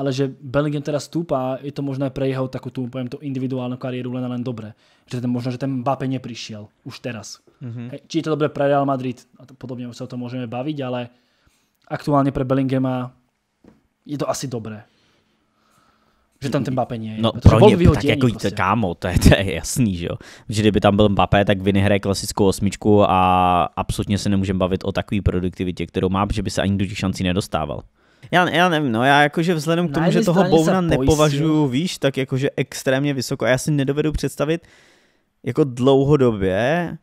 ale že Bellingham teda stúpa, je to možné pre jeho takú tú, poviem to, individuálnu kariéru len a len dobre. Že ten, možno, že ten Mbappé neprišiel už teraz. Mm-hmm. Hej, či je to dobre pre Real Madrid, a to, podobne už sa o tom môžeme baviť, ale aktuálne pre Bellinghama je to asi dobré. Že tam ten Mbappé nie je. No pro ně, tak jako prostě. kámo, to je, to je jasný, že jo. Že kdyby tam byl Mbappé, tak vynehraje klasickou osmičku a absolutně se nemůžeme bavit o takové produktivitě, kterou má, že by se ani do těch šancí nedostával. Já, já nevím, no já jakože vzhledem k tomu, že toho Bouna nepovažuju, víš, tak jakože extrémně vysoko. A já si nedovedu představit jako dlouhodobě,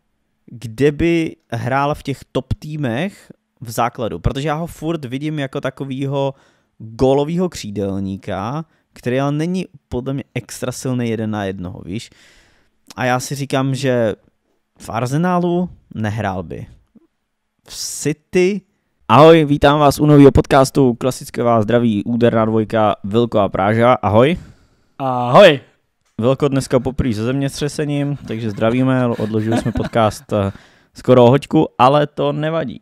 kde by hrál v těch top týmech v základu, protože já ho furt vidím jako takovýho golového křídelníka, který ale není podle mě extra silný jeden na jednoho, víš. A já si říkám, že v Arsenálu nehrál by. V City Ahoj, vítám vás u nového podcastu. Klasické vás zdraví úderná dvojka Vilko a Práža. Ahoj. Ahoj. Vilko dneska poprý se zemětřesením, takže zdravíme. Odložili jsme podcast eh, skoro o hoďku, ale to nevadí.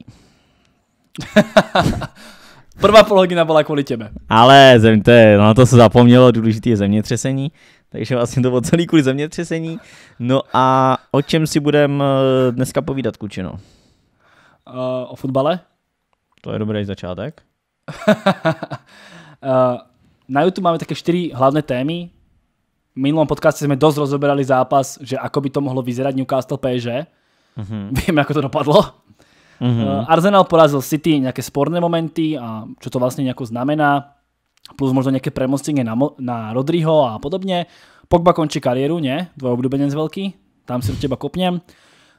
Prvá polohodina byla kvůli těbe. Ale zem, to je, na to se zapomnělo, důležité je zemětřesení. Takže vlastně to bylo celý kvůli zemětřesení. No a o čem si budeme eh, dneska povídat, Kučino? Uh, o fotbale? To je dobrý začátek. Eh, na YouTube máme také čtyři hlavné témy. V minulom podcaste jsme dost rozoberali zápas, že ako by to mohlo vyzerať Newcastle PSG. Mm-hmm. Víme, ako to dopadlo. Mm-hmm. Arsenal porazil City, nějaké sporné momenty a čo to vlastně nějako znamená, plus možno nějaké premostenie na, na Rodriho a podobně. Pogba končí kariéru, ne? Dvojobľúbenec velký. tam si do teba kopnem.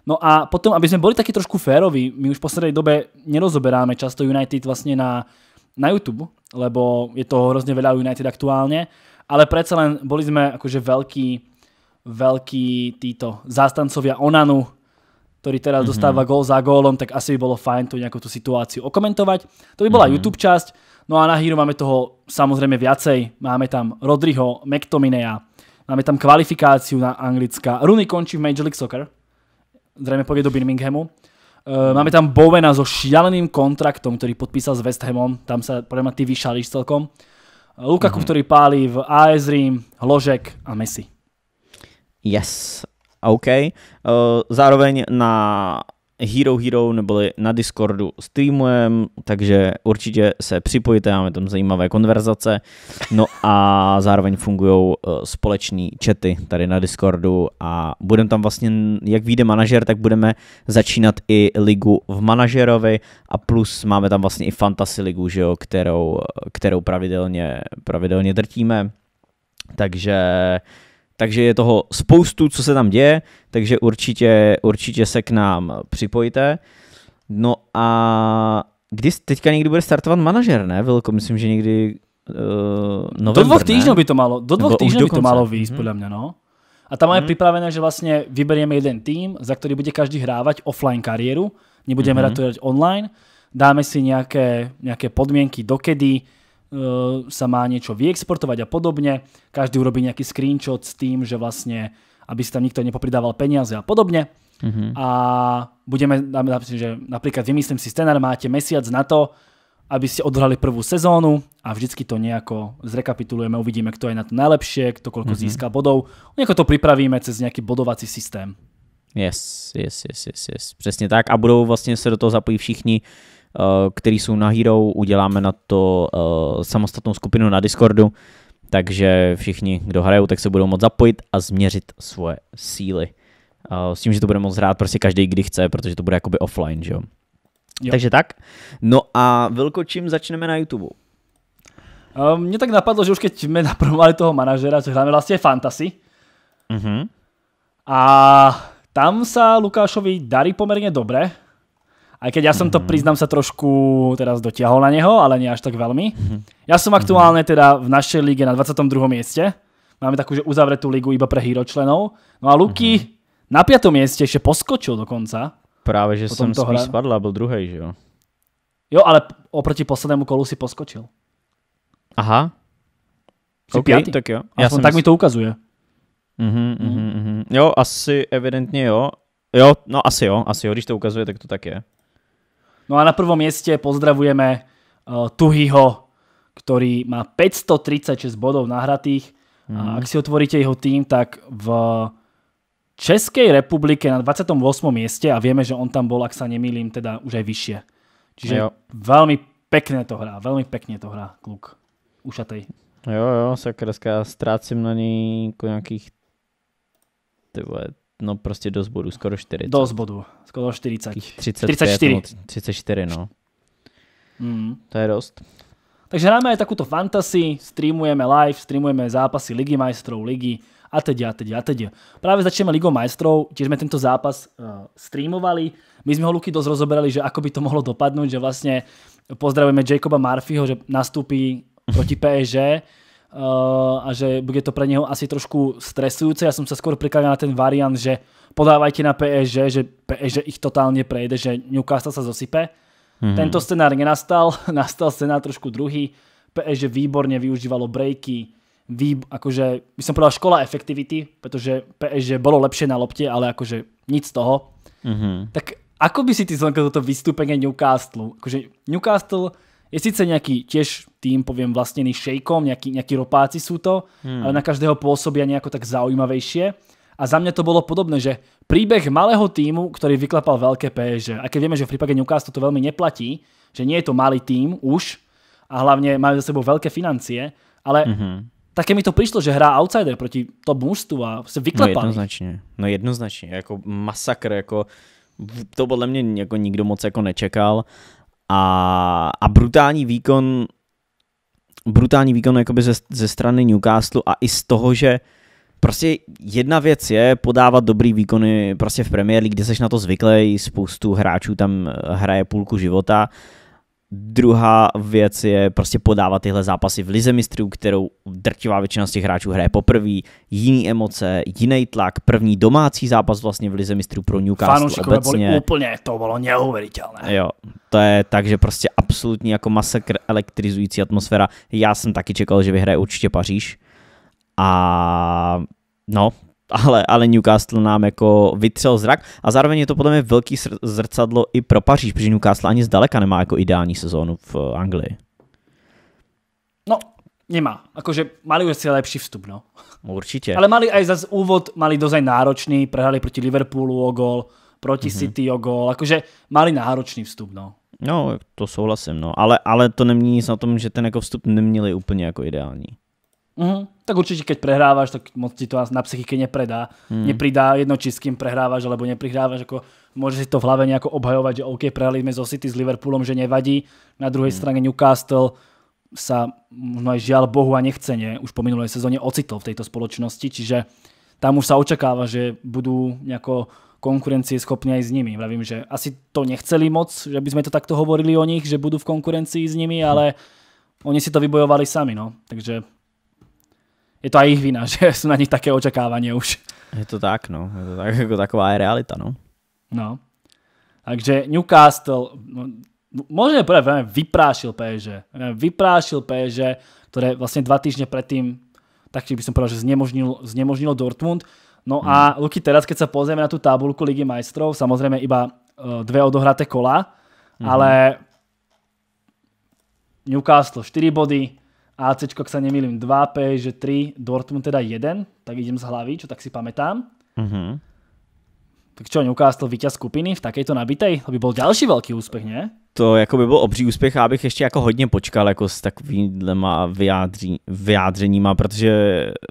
No a potom, aby sme boli takí trošku féroví, my už v poslednej dobe nerozoberáme často United vlastne na, na YouTube, lebo je to hrozne veľa United aktuálne, ale přece len boli sme akože veľkí, veľkí títo zástancovia Onanu, ktorý teraz mm-hmm. dostáva gól za gólom, tak asi by bolo fajn tu nejakú tú situáciu okomentovať. To by bola mm-hmm. YouTube časť. No a na Hero máme toho samozrejme viacej. Máme tam Rodriho, McTominaya, máme tam kvalifikáciu na Anglická. Rooney končí v Major League Soccer zrejme pôjde do Birminghamu. E, máme tam Bowena so šialeným kontraktom, ktorý podpísal s West Hamom. Tam sa podľa mňa ty vyšališ celkom. E, Lukaku, mm ktorý páli v AS Rím, Hložek a Messi. Yes, OK. E, zároveň na Hero Hero neboli na Discordu streamujem, takže určitě se připojte, máme tam zajímavé konverzace. No a zároveň fungují eh, společní čety tady na Discordu a budeme tam vlastně, jak vyjde manažer, tak budeme začínat i ligu v manažerovi a plus máme tam vlastně i fantasy ligu, že jo, kterou, kterou pravidelně, pravidelně drtíme. Takže takže je toho spoustu, co se tam děje, takže určitě, určitě se k nám připojte. No a kdy teďka někdy bude startovat manažer, ne, Vilko? Myslím, že někdy uh, eh, november, Do dvou týdnů by to malo, do dvou týdnů by to malo výjsť, mm-hmm. podľa mňa, no. A tam máme mm-hmm. pripravené, že vlastně vybereme jeden tým, za který bude každý hrávat offline kariéru, nebudeme mm-hmm. hrať online, dáme si nějaké nejaké podmienky dokedy, Eh, sa má niečo vyexportovať a podobne. Každý urobí nejaký screenshot s tým, že vlastne, aby si tam nikto nepopridával peniaze a podobne. Mm-hmm. A budeme, že napríklad vymyslím si scenár, máte mesiac na to, aby ste odhrali prvú sezónu a vždycky to nejako zrekapitulujeme, uvidíme, kto je na to najlepšie, kto koľko mm-hmm. získa bodov. Nejako to pripravíme cez nejaký bodovací systém. Yes, yes, yes, yes, yes. Přesně tak. A budou vlastně se do toho zapojí všichni, Eh, který jsou na Hero, uděláme na to eh, samostatnou skupinu na Discordu, takže všichni, kdo hrajou, tak se budou moct zapojit a změřit svoje síly. Eh, s tím, že to bude moct hrát prostě každý, kdy chce, protože to bude jakoby offline, že jo. jo. Takže tak. No a Vilko, čím začneme na YouTube? mě tak napadlo, že už keď jsme naprvovali toho manažera, co hráme vlastně fantasy. Mm -hmm. A tam sa Lukášovi darí pomerne dobre. Aj keď ja som to, mm priznám sa, trošku teraz dotiahol na neho, ale nie až tak veľmi. mm Ja som mhm. aktuálne teda v našej lige na 22. mieste. Máme takú, že uzavretú ligu iba pre hero členov. No a Luky mhm. na 5. mieste ešte poskočil dokonca. Práve, že som spíš hra... spadl a bol druhej, že jo? Jo, ale oproti poslednému kolu si poskočil. Aha. Jsi okay, piatý. tak jo. Aspoň Já jsem tak mysl... mi to ukazuje. Mm-hmm, mm-hmm, Jo, asi evidentne jo. Jo, no asi jo, asi jo, když to ukazuje, tak to tak je. No a na prvom mieste pozdravujeme uh, Tuhiho, ktorý má 536 bodov nahratých. Mm. A mhm. ak si otvoríte jeho tým, tak v Českej republike na 28. mieste a vieme, že on tam bol, ak sa nemýlim, teda už aj vyššie. Čiže jo. veľmi pekne to hrá, veľmi pekne to hrá kluk ušatej. Jo, jo, sakra, zkrátka, ztrácím na ní jako nějakých no prostě dost bodů, skoro 40. Dost bodů, skoro 40. 35, 34. 34, no. Mm. To je dost. Takže hráme aj takúto fantasy, streamujeme live, streamujeme zápasy Ligy majstrov, ligy a teď a teď a teď. Práve začneme Ligou majstrov, tiež sme tento zápas eh, streamovali. My sme ho Luky dosť rozoberali, že ako by to mohlo dopadnúť, že vlastne pozdravujeme Jacoba Murphyho, že nastúpi proti PSG Eh, a že bude to pre neho asi trošku stresujúce. Ja som sa skôr prikladal na ten variant, že podávajte na PSG, že PSG ich totálne prejde, že Newcastle sa zosype. Mm-hmm. Tento scenár nenastal, nastal scenár trošku druhý. PSG výborne využívalo breaky, výb- akože by som povedal škola efektivity, pretože PSG bolo lepšie na lopte, ale akože nic z toho. Mhm. Tak ako by si ty zlenka toto vystúpenie Newcastle? Akože Newcastle je sice nejaký tiež tým, povím vlastnený šejkom, nějaký nejakí ropáci jsou to, hmm. ale na každého pôsobia nejako tak zaujímavejšie. A za mě to bylo podobné, že příběh malého týmu, který vyklapal velké PSG. A když víme, že v případě Newcastle to velmi neplatí, že nie je to malý tým už a hlavně mají za sebou velké financie, ale mm-hmm. také mi to přišlo, že hrá outsider proti top mužstvu a se vyklapal. No jednoznačně, no jednoznačně, jako masakr, jako to podle mě jako nikdo moc jako nečekal a, a brutální výkon brutální výkon jakoby ze, ze strany Newcastle a i z toho, že prostě jedna věc je podávat dobrý výkony prostě v Premier League, kde seš na to zvyklý, spoustu hráčů tam hraje půlku života Druhá věc je prostě podávat tyhle zápasy v lize mistrů, kterou drtivá většina z těch hráčů hraje poprvé, jiný emoce, jiný tlak, první domácí zápas vlastně v lize mistrů pro Newcastle Fanoušikové obecně. Boli úplně, to bylo neuvěřitelné. Jo, to je tak, že prostě absolutní jako masakr elektrizující atmosféra. Já jsem taky čekal, že vyhraje určitě Paříž a no, ale, ale Newcastle nám jako vytřel zrak a zároveň je to podle mě velký zrcadlo i pro Paříž, protože Newcastle ani zdaleka nemá jako ideální sezónu v eh, Anglii. No, nemá. Akože mali už si lepší vstup, no. Určite. Ale mali aj zase úvod, mali dozaj náročný, prehrali proti Liverpoolu o gol, proti mm-hmm. City o gol, akože mali náročný vstup, no. No, to souhlasím, no. Ale, ale to nemění nic na tom, že ten jako vstup neměli úplně jako ideální. Mhm tak určite keď prehrávaš, tak moc ti to na psychike nepredá. Hmm. Nepridá jedno, či s kým prehrávaš, alebo neprihrávaš. Ako, môže si to v hlave nejako obhajovať, že OK, prehrali sme so City s Liverpoolom, že nevadí. Na druhej hmm. strane Newcastle sa možno aj žiaľ Bohu a nechcene už po minulej sezóne ocitol v tejto spoločnosti, čiže tam už sa očakáva, že budú nejako konkurencie schopní aj s nimi. Vravím, že asi to nechceli moc, že by sme to takto hovorili o nich, že budú v konkurencii s nimi, hm. ale oni si to vybojovali sami, no. Takže je to aj jejich vina, že jsou na nich také očekávání už. Je to tak, no. Je to tak, ako taková je realita, no. No. Takže Newcastle, no, môžeme povedať, vyprášil PSG. Vyprášil PSG, ktoré vlastne dva týždne predtým, tak by som povedal, že znemožnilo, znemožnilo Dortmund. No hmm. a Luky, teraz keď sa pozrieme na tu tabulku Ligy majstrov, samozřejmě iba uh, dve odohraté kola, hmm. ale Newcastle 4 body, AC, ak sa nemýlim, 2, PSG 3, Dortmund teda 1, tak idem z hlavy, čo tak si pamätám. Mm-hmm. Tak čo, neukázal vítěz skupiny v takejto nabitej? To by byl další velký úspěch, ne? To jako by byl obří úspěch já bych ještě jako hodně počkal jako s takovýma vyjádří, vyjádřeníma, protože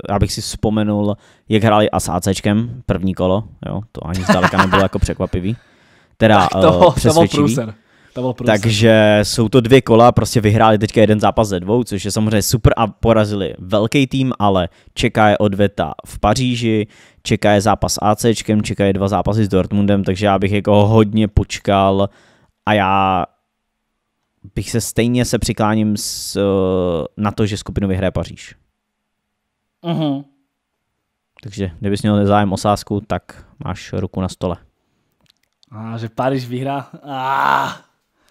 já si vzpomenul, jak hráli a s ACčkem první kolo, jo, to ani zdaleka nebylo jako překvapivý. Teda tak to, uh, přesvědčivý. To takže jsou to dvě kola, prostě vyhráli teďka jeden zápas ze dvou, což je samozřejmě super a porazili velký tým, ale čeká je odveta v Paříži, čeká je zápas AC ACčkem, čeká je dva zápasy s Dortmundem, takže já bych jako hodně počkal a já bych se stejně se přikláním s, eh, na to, že skupinu vyhraje Paříž. Mhm. Takže kdybys měl zájem o sásku, tak máš ruku na stole. A že Paríž vyhrá. Ah.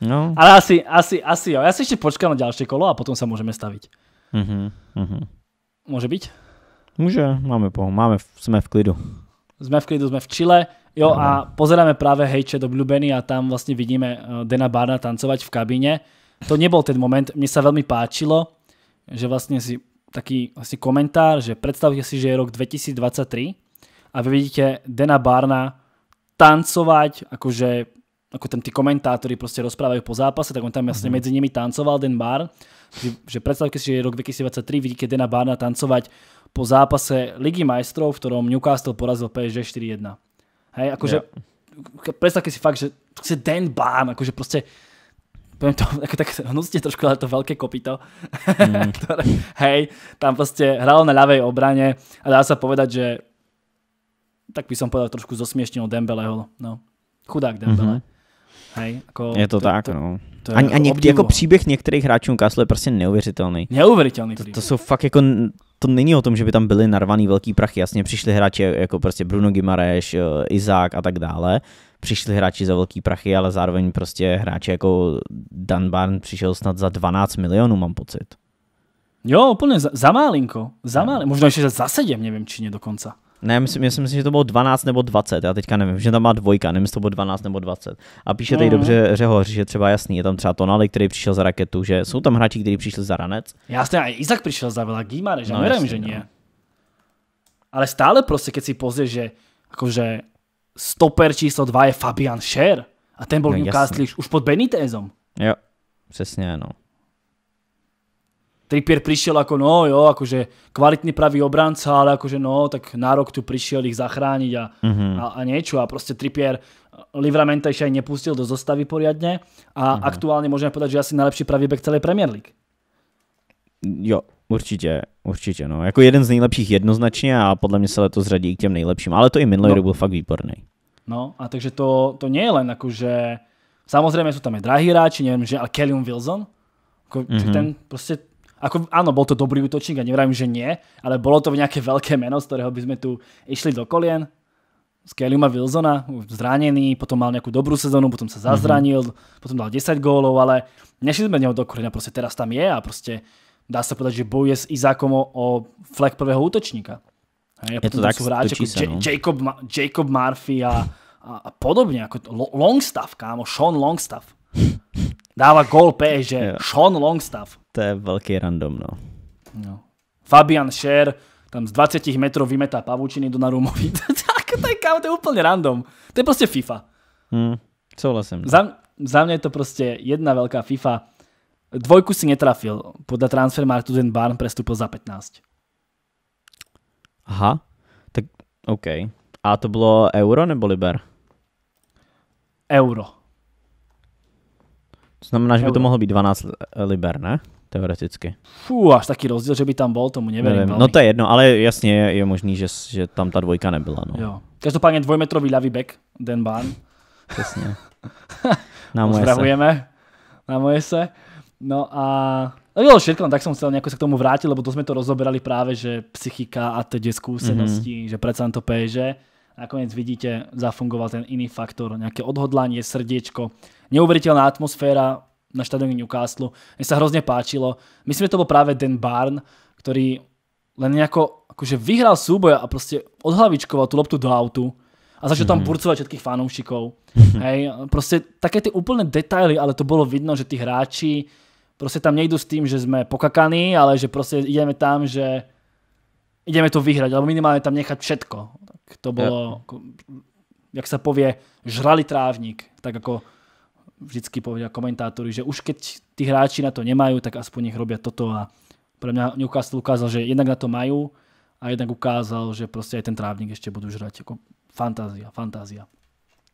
No. Ale asi, asi, asi jo. Ja si ešte počkám na další kolo a potom se môžeme stavit. Uh-huh, mhm, uh-huh. Môže mhm. byť? Môže, máme po, máme, Jsme v klidu. Jsme v klidu, jsme v Chile. Jo, no. a pozeráme právě Hejče do blubeny a tam vlastně vidíme eh, Dena Barna tancovat v kabině. To nebyl ten moment, mne se velmi páčilo, že vlastně si taký vlastne komentár, že představte si, že je rok 2023 a vy vidíte Dena Barna tancovat, jakože ako tam tí komentátori prostě rozprávajú po zápase, tak on tam jasne mm medzi nimi tancoval ten bar. Že, že predstavte si, že je rok 2023, vidíte Dena Barna tancovať po zápase Ligy majstrov, v ktorom Newcastle porazil PSG 4-1. Hej, akože yeah. predstavte si fakt, že chce Dan Barn, akože proste poviem to jako tak, tak hnusne trošku, ale to veľké kopito, mhm. hej, tam proste hral na ľavej obrane a dá sa povedať, že tak by som povedal trošku zosmiešnenou Dembeleho, no. Chudák Dembele. Mm-hmm. Hej, jako je to, to tak, to, no. To je a, a někdy jako příběh některých hráčů Castle je prostě neuvěřitelný. Neuvěřitelný. To, to jsou fakt jako to není o tom, že by tam byly narvaný velký prachy. Jasně, přišli hráči jako prostě Bruno Gimareš, eh, Izák a tak dále. Přišli hráči za velký prachy, ale zároveň prostě hráči jako Dan Barn přišel snad za 12 milionů, mám pocit. Jo, úplně za, za málinko. Za no. málinko. Možná ještě za 7, nevím, či ne dokonce. Ne, myslím, myslím si, že to bylo 12 nebo 20, já teďka nevím, že tam má dvojka, nevím, jestli to bylo 12 nebo 20. A píše tady mm. dobře Řehoř, že třeba jasný, je tam třeba Tonali, který přišel za raketu, že jsou tam hráči, kteří přišli za ranec. Jasně, a Izak přišel za veľa Gímare, že no, nevím, že no. ne. Ale stále prostě, když si pozrieš, že akože stoper číslo 2 je Fabian Scher a ten byl no, Newcastle už pod Benitezom. Jo, přesně, no. Trippier prišiel ako no jo, akože kvalitný pravý obranca, ale akože no, tak na rok tu prišiel ich zachrániť a, mm-hmm. a, a niečo a proste Trippier Livramenta ešte aj nepustil do zostavy poriadne a mm-hmm. aktuálne môžeme povedať, že asi najlepší pravý bek celej Premier League. Jo, Určitě, určitě. No. Jako jeden z nejlepších jednoznačně a podle mě se letos řadí k těm nejlepším. Ale to i minulý no. rok byl fakt výborný. No a takže to, to nie je len akože... Samozřejmě jsou tam i drahí hráči, nevím, že a Kelly Wilson, jako, mm -hmm. ten prostě Ako, áno, bol to dobrý útočník, a nevrajím, že nie, ale bolo to v nejaké veľké meno, z ktorého by sme tu išli do kolien. Z Keliuma Wilsona, zranený, potom mal nejakú dobrú sezónu, potom sa mhm. zazranil, mm-hmm. potom dal 10 gólov, ale nešli sme neho do kolien a proste teraz tam je a proste dá sa povedať, že bojuje s Izákom o, o flag prvého útočníka. Hej, a je to tak, sú hráči ako no? Jacob, Jacob Murphy a, a, a podobne, ako Longstaff, kámo, Sean Longstaff. Dává gol PSG. Sean Longstaff. To je velký random, no. no. Fabian Scher tam z 20 metrov vymetá pavučiny do Narumovi. tak, to je, to je úplně random. To je prostě FIFA. Hmm, souhlasím. No. Za, za mě je to prostě jedna velká FIFA. Dvojku si netrafil. Podle Transfermarktu ten Barn prestupil za 15. Aha, tak OK. A to bylo euro nebo liber? Euro. To znamená, že by to mohlo být 12 eh, liber, ne? Teoreticky. Fú, až taký rozdíl, že by tam bol, tomu neverím. Nevím. No to je jedno, ale jasně je, možný, že, že tam ta dvojka nebyla. No. Jo. Každopádně dvojmetrový ľavý back, Dan Barn. Přesně. Na moje Zdravujeme. Se. Na moje se. No a No, bylo všetko, tak jsem chcel nejako se k tomu vrátit, lebo to sme to rozoberali právě, že psychika a tie mhm. zkušenosti, mm -hmm. že predsa to péže. Nakoniec vidíte, zafungoval ten iný faktor, nejaké odhodlanie, srdiečko, neuveriteľná atmosféra na štadióne Newcastle. Mne sa hrozne páčilo. Myslím, že to bol práve Dan Barn, ktorý len nejako akože vyhral súboj a proste odhlavičkoval tú loptu do autu a začal tam mhm. burcovať všetkých fanúšikov. Mhm. Hej, proste také tie úplné detaily, ale to bolo vidno, že tí hráči proste tam nejdu s tým, že sme pokakaní, ale že proste ideme tam, že ideme to vyhrať, alebo minimálne tam nechať všetko to bylo, jo. Jako, jak se pově, žrali trávník, tak jako vždycky povedia komentátori, že už keď tí hráči na to nemají, tak aspoň nech robí toto a pro mě Newcastle ukázal, že jednak na to mají a jednak ukázal, že prostě aj ten trávník ještě budú žrat Jako fantázia, fantázia.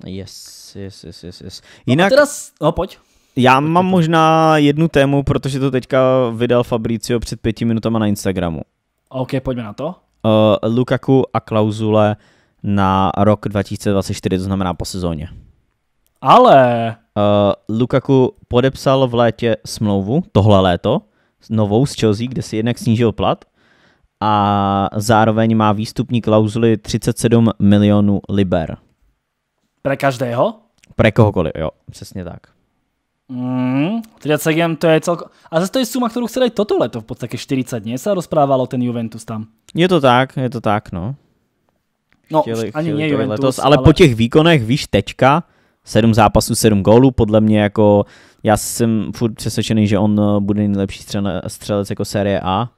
Yes, yes, yes, yes, yes. No, Jinak... No teraz, no pojď. Já mám možná jednu tému, protože to teďka vydal Fabricio před pěti minutama na Instagramu. OK, pojďme na to uh, Lukaku a klauzule na rok 2024, to znamená po sezóně. Ale... Uh, Lukaku podepsal v létě smlouvu, tohle léto, novou z Chelsea, kde si jednak snížil plat a zároveň má výstupní klauzuly 37 milionů liber. Pre každého? Pre kohokoliv, jo, přesně tak. Mm, 37 to je celko... A zase to je suma, kterou chce aj toto leto v podstate 40 dní sa rozprávalo ten Juventus tam. Je to tak, je to tak, no. No, chtěli, ani chtěli nie Juventus, letos, ale, ale po těch výkonech, víš, tečka, 7 zápasů, 7 gólů, podle mě jako, já jsem furt přesvědčený, že on eh, bude nejlepší střelec jako série A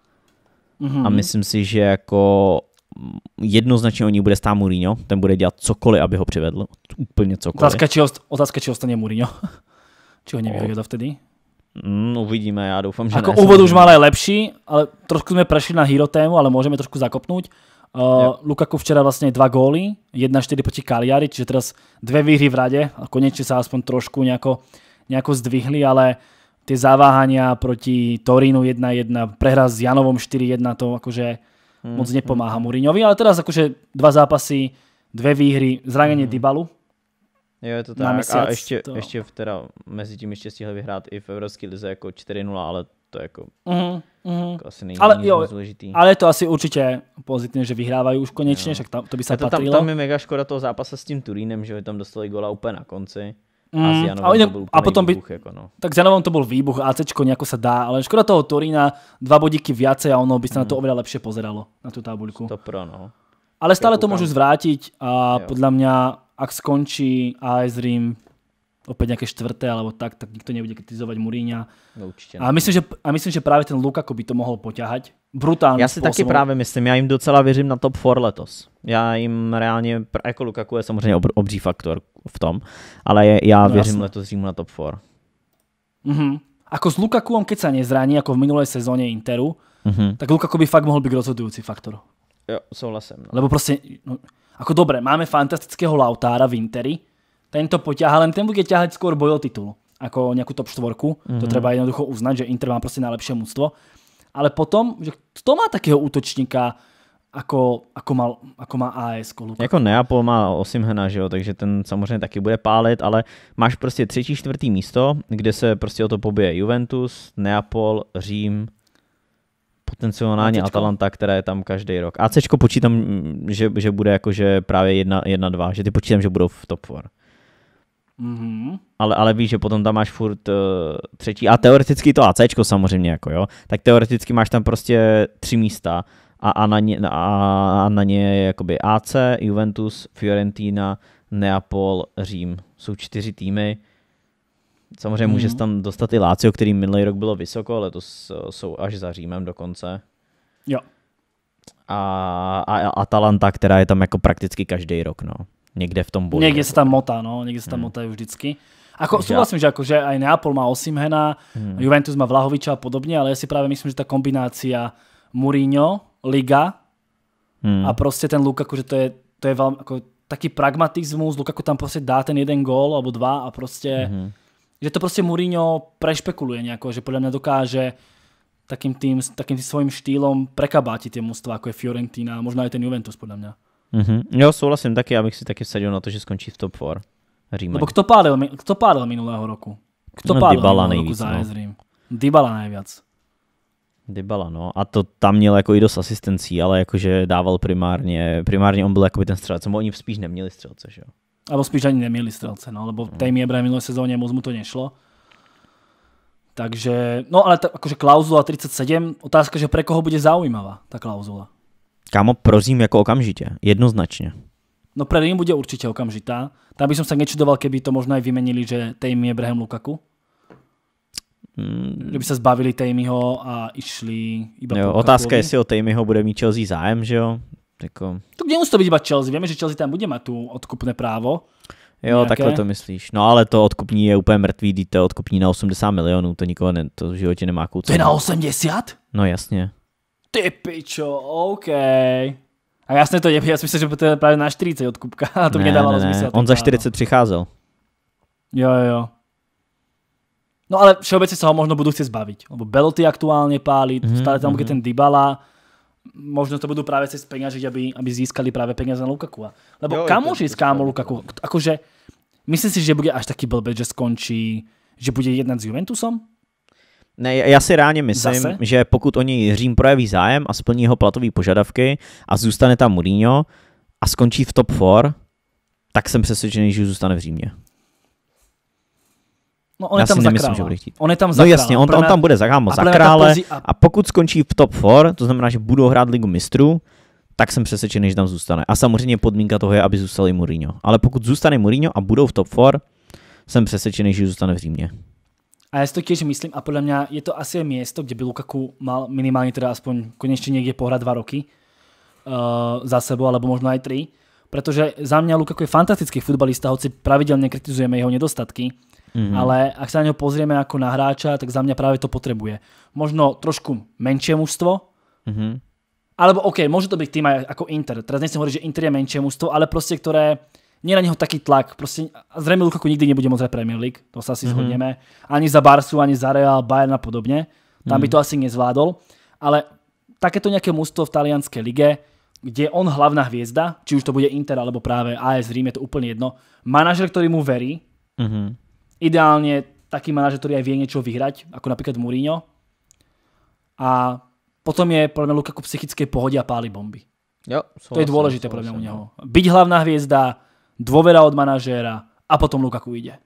mm-hmm. a mhm. myslím si, že jako jednoznačně o ní bude stát Mourinho, ten bude dělat cokoliv, aby ho přivedl, úplně cokoliv. Otázka, či, ostane Mourinho. Či ho nevyhodil vtedy? Mm, uvidíme, já doufám, že Ako ne, úvod už malé lepší, ale trošku jsme prešli na hero tému, ale můžeme trošku zakopnout. Uh, Lukaku včera vlastně dva góly, 1-4 proti Cagliari, čiže teraz dve výhry v rade a konečně se aspoň trošku nějako, nějako zdvihli, ale ty zaváhania proti Torinu 1-1, prehra s Janovom 4-1, to akože mm, moc hmm. nepomáha mm. Mourinhovi, ale teraz akože dva zápasy, dve výhry, zranění mm. Dybalu, Jo, je to tak. Měsíc, a ještě, to... ještě v teda mezi tím ještě stihli vyhrát i v Evropské lize jako 4-0, ale to jako, mm-hmm. jako asi není ale, jo, důležitý. Ale je to asi určitě pozitivně, že vyhrávají už konečně, jo. však tam, to by se to patrilo. Tam, tam je mega škoda toho zápasu s tím Turínem, že tam dostali gola úplně na konci. Mm, a, mhm. s Janovom to byl a potom výbuch, by, jako no. tak s Janovom to byl výbuch, ACčko nejako se dá, ale škoda toho Turína, dva bodíky více, a ono by sa mm. na to mhm. oveľa lepšie pozeralo, na tu tabulku. To pro, no. Ale stále to môžu zvrátit a podle podľa mňa ak skončí AS Rím opäť nejaké štvrté alebo tak, tak nikto nebude kritizovať Muríňa. No, určitě a myslím, že, a myslím, že právě ten Lukaku by to mohl poťahať. Brutálně. Já si způsobem. taky právě myslím, já im docela věřím na top 4 letos. Já im reálně, jako Lukaku je samozřejmě obr, obří faktor v tom, ale já no, věřím jasný. letos Římu na top 4. Mhm. Ako s Lukakuom, keď sa nezraní, jako v minulé sezóně Interu, mhm. tak Lukaku by fakt mohl být rozhodující faktor. Jo, souhlasím. No. Lebo prostě, no, Ako dobre, máme fantastického Lautára v Interi, ten to poťahá, len ten bude ťahať skôr boj o titul, ako nejakú top štvorku. To mhm. treba jednoducho uznať, že Inter má proste najlepšie mužstvo. Ale potom, že kto má takého útočníka, ako, ako, mal, ako má AS Lukaku. Jako Neapol má Osimhena, že jo, takže ten samozřejmě taky bude pálit, ale máš prostě třetí, čtvrtý místo, kde se prostě o to pobije Juventus, Neapol, Řím, potenciálně ACčko. Atalanta, která je tam každý rok. ACčko počítám, že, že bude jakože právě jedna jedna, dva, že ty počítám, že budou v top 4. Mm-hmm. Ale, ale víš, že potom tam máš furt uh, třetí, a teoreticky to ACčko samozřejmě, jako jo, tak teoreticky máš tam prostě tři místa a, a, na, ně, a, a na ně je jakoby AC, Juventus, Fiorentina, Neapol, Řím. Jsou čtyři týmy, Samozřejmě mm. může mhm. tam dostat i Lazio, který minulý rok bylo vysoko, ale to jsou až za Římem dokonce. Jo. A, a, a Atalanta, která je tam jako prakticky každý rok, no. Někde v tom boji. Někde se tam motá, no, někde se tam mm. motajú vždycky. Ako, súhlasím, že akože aj Neapol má Osimhena, hmm. Juventus má Vlahoviča a podobně, ale já si právě myslím, že ta kombinácia Mourinho, Liga hmm. a prostě ten Lukaku, že to je, to je velmi, jako, taký pragmatizmus Lukaku tam prostě dá ten jeden gól alebo dva a prostě hmm že to prostě Mourinho prešpekuluje nejako, že podle mě dokáže takým tým, takým svým svojím štýlom prekabáti tie mužstva, ako je Fiorentina, možná i ten Juventus, podle mě. Mm-hmm. Jo, souhlasím taky, abych si taky vsadil na to, že skončí v top 4. Římaň. Lebo kto pálil, kto pálil minulého roku? Kto no, pálil Dybala nejvíc, roku no. Rím? Dybala nejvíc. Dybala, no. A to tam měl jako i dost asistencí, ale jakože dával primárně, primárně on byl jako by ten střelec, oni spíš neměli střelce, že jo. Alebo spíš ani nemieli strelce, no, lebo hmm. Tammy Abraham minulé sezóne moc mu to nešlo. Takže, no ale ta, akože klauzula 37, otázka, že pre koho bude zaujímavá ta klauzula? Kámo, prozím jako okamžitě, jednoznačně. No pre ním bude určitě okamžitá. Tam by som sa nečudoval, keby to možno aj vymenili, že Tammy Abraham Lukaku. Hmm. Kdyby se zbavili Tameyho a išli iba jo, Otázka, jestli o Tameyho bude mít Chelsea zájem, že jo? Jako... Tak nemusí to být iba Chelsea, Víme že Chelsea tam bude mať tu odkupné právo. Jo, nějaké. takhle to myslíš. No ale to odkupní je úplně mrtvý, dítě odkupní na 80 milionů, to nikoho ne, to v životě nemá kouce. To je na 80? No jasně. Ty pičo, OK. A jasně to je, já si myslím, že to je právě na 40 odkupka, a to ne, mě dávalo smysl. On za 40 no. přicházel. Jo, jo. No ale všeobecně se ho možno budú chcieť zbaviť, lebo Beloty aktuálne páli, mm -hmm, stále tam bude mm -hmm. ten Dybala, možno to budú práve cez peňažiť, aby, aby získali práve peniaze na Lukaku. Lebo jo, kam už ísť kámo Lukaku? Akože, myslím si, že bude až taký blbec, že skončí, že bude jednat s Juventusom? Ne, já si reálně myslím, Zase? že pokud oni Řím projeví zájem a splní jeho platové požadavky a zůstane tam Mourinho a skončí v top 4, tak jsem přesvědčený, že zůstane v Římě. No on Já je tam si nemyslím, že bude chtít. On je tam no za No jasně, on, on tam bude za, kámo, za krále Plzi a... pokud skončí v top 4, to znamená, že budou hrát ligu mistrů, tak jsem přesvědčený, že tam zůstane. A samozřejmě podmínka toho je, aby zůstal i Mourinho. Ale pokud zůstane Mourinho a budou v top 4, jsem přesvědčený, že zůstane v Římě. A já si to tiež myslím a podle mě je to asi město, kde by Lukaku mal minimálně teda aspoň konečně někde pohrát dva roky uh, za sebou, alebo možno aj tri. Protože za mě Lukaku je fantastický futbalista, hoci pravidelně kritizujeme jeho nedostatky hmm Ale ak sa na něho pozrieme ako na hráča, tak za mňa práve to potrebuje. Možno trošku menšie mužstvo, mm-hmm. alebo OK, môže to byť tým aj ako Inter. Teraz nechcem hovoriť, že Inter je menšie mužstvo, ale prostě ktoré nie na něho taký tlak. Proste, zrejme Lukaku nikdy nebude môcť Premier League, to sa asi mm-hmm. zhodneme. Ani za Barsu, ani za Real, Bayern a podobne. Tam mm-hmm. by mhm. to asi nezvládol. Ale takéto nejaké mužstvo v talianské lige, kde on hlavná hviezda, či už to bude Inter alebo práve AS Rím, je to úplne jedno. Manažer, ktorý mu verí, mm-hmm ideálne taký manažer, ktorý aj vie niečo vyhrať, ako napríklad Mourinho. A potom je podľa mňa Lukaku psychické psychickej a páli bomby. to je dôležité podľa mňa u neho. No. Byť hlavná hviezda, dôvera od manažéra a potom Lukaku ide.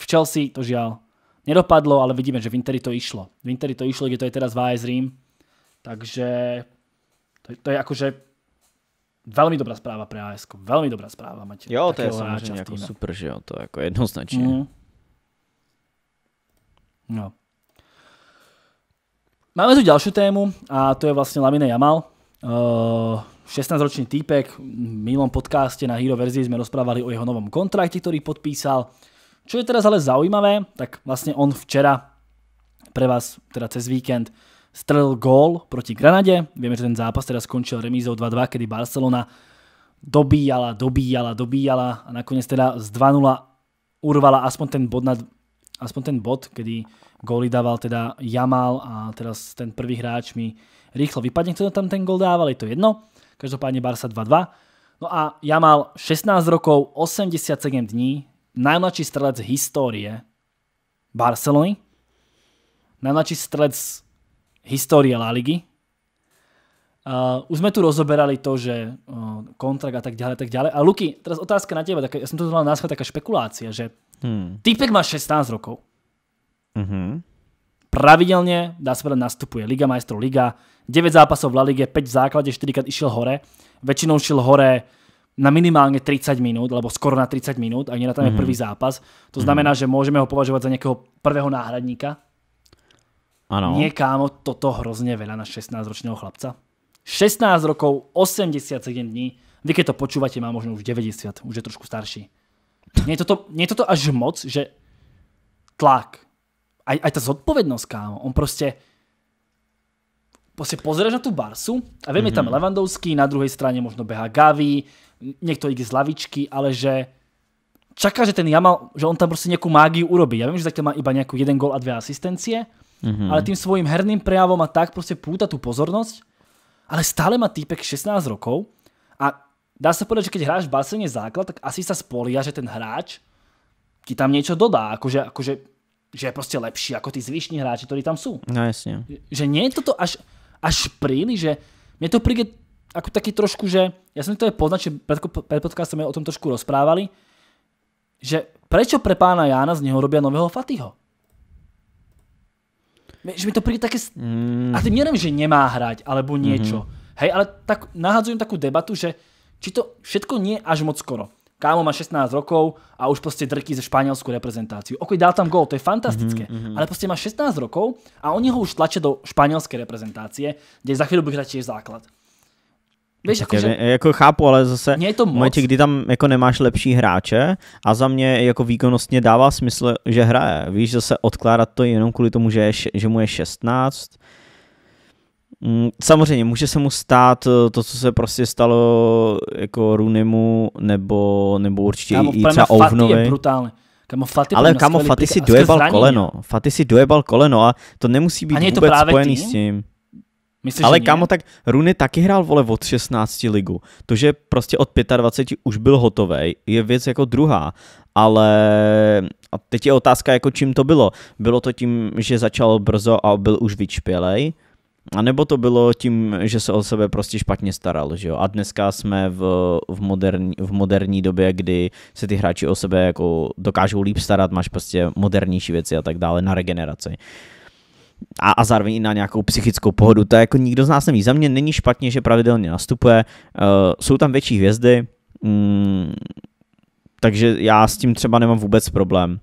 V Chelsea to žiaľ nedopadlo, ale vidíme, že v Interi to išlo. V Interi to išlo, kde to je teraz v AS Rím. Takže to, to je akože velmi dobrá správa pre AS. -ko. Velmi dobrá správa, Matěj. Jo, to je samozřejmě super, že jo, to je jako jednoznačně. Mhm. No. Máme tu ďalšiu tému a to je vlastne Lamine Jamal. Uh, eh, 16-ročný týpek, v minulom podcaste na Hero verzii sme rozprávali o jeho novom kontrakte, ktorý podpísal. Čo je teraz ale zaujímavé, tak vlastne on včera pre vás, teda cez víkend, strelil gól proti Granade. Vieme, že ten zápas teda skončil remízou 2-2, kedy Barcelona dobíjala, dobíjala, dobíjala a nakoniec teda z 2-0 urvala aspoň ten bod nad aspoň ten bod, kedy góly dával teda Jamal a teraz ten prvý hráč mi rýchlo vypadne, kto tam ten gól dával, je to jedno. Každopádne Barca 2-2. No a Jamal 16 rokov, 87 dní, najmladší strelec histórie Barcelony, najmladší strelec histórie La Ligy. už sme tu rozoberali to, že uh, kontrakt a tak ďalej, tak ďalej. A Luky, teraz otázka na teba, tak, ja som to dal na taká špekulácia, že Hmm. Týpek má 16 rokov. Mm-hmm. Pravidelne, dá se povedať, nastupuje. Liga majstrov, Liga. 9 zápasov v La Lige, 5 v základe, 4 krát išiel hore. Väčšinou šiel hore na minimálne 30 minút, alebo skoro na 30 minút, ak nerátame mm-hmm. prvý zápas. To mhm. znamená, že môžeme ho považovať za nejakého prvého náhradníka. Ano. Nie kámo, toto hrozne veľa na 16-ročného chlapca. 16 rokov, 87 dní. Vy keď to počúvate, má možno už 90, už je trošku starší. Mě je toto, až moc, že tlak, aj, aj ta zodpovědnost, kámo, on prostě prostě pozrieš na tu Barsu a vím, mm -hmm. tam mhm. Levandovský, na druhé straně možno beha Gavi, někdo ide z lavičky, ale že čaká, že ten Jamal, že on tam prostě nejakú mágiu urobí. Já vím, že zatiaľ má iba nejakú jeden gol a dvě asistencie, mm -hmm. ale tím svým herným prejavom a tak prostě púta tu pozornost. ale stále má týpek 16 rokov dá sa povedať, že keď hráš v Barcelone základ, tak asi sa spolia, že ten hráč ti tam niečo dodá, akože, akože že je prostě lepší ako tí zvyšní hráči, ktorí tam sú. No jasne. Že nie je toto až, až príliš, že mne to príde ako taký trošku, že ja som to aj poznačil, pred, pred podcastom o tom trošku rozprávali, že prečo pre pána Jána z neho robia nového Fatiho? Že mi to príde také... Mm. A tým neviem, že nemá hrať, alebo niečo. Mm -hmm. Hej, ale tak nahadzujem takú debatu, že či to všetko nie až moc skoro. Kámo má 16 rokov a už prostě drký ze španělskou reprezentáciu. Ok, dal tam gól, to je fantastické, mm-hmm. ale prostě má 16 rokov a oni ho už tlačia do španělské reprezentácie, kde za chvíli bude hrať základ. Víš, jako, že... jako chápu, ale zase je to moc. v momentě, kdy tam jako nemáš lepší hráče a za mě jako výkonnostně dává smysl, že hraje. Víš, zase odkládat to jenom kvůli tomu, že, je, že mu je 16, Mm, samozřejmě, může se mu stát eh, to, co se prostě stalo jako Runimu, nebo, nebo určitě Kámo, i třeba Ovnovi. je brutálně. Kamo, Faty Ale kamo, Faty si dojebal zranění. koleno. Faty si dojebal koleno a to nemusí být Ani vůbec to spojený tým? s tím. Myslíš, Ale kamo tak Rooney taky hrál vole od 16 ligu. To, že prostě od 25 už byl hotový, je věc jako druhá. Ale a teď je otázka, jako čím to bylo. Bylo to tím, že začal brzo a byl už vyčpělej, a nebo to bylo tím, že se o sebe prostě špatně staral, že jo? A dneska jsme v, v, moderní, v moderní době, kdy se ty hráči o sebe jako dokážou líp starat, máš prostě modernější věci a tak dále na regeneraci. A, a zároveň i na nějakou psychickou pohodu. To je jako nikdo z nás neví. Za mě není špatně, že pravidelně nastupuje. Uh, jsou tam větší hvězdy, mm, takže já s tím třeba nemám vůbec problém.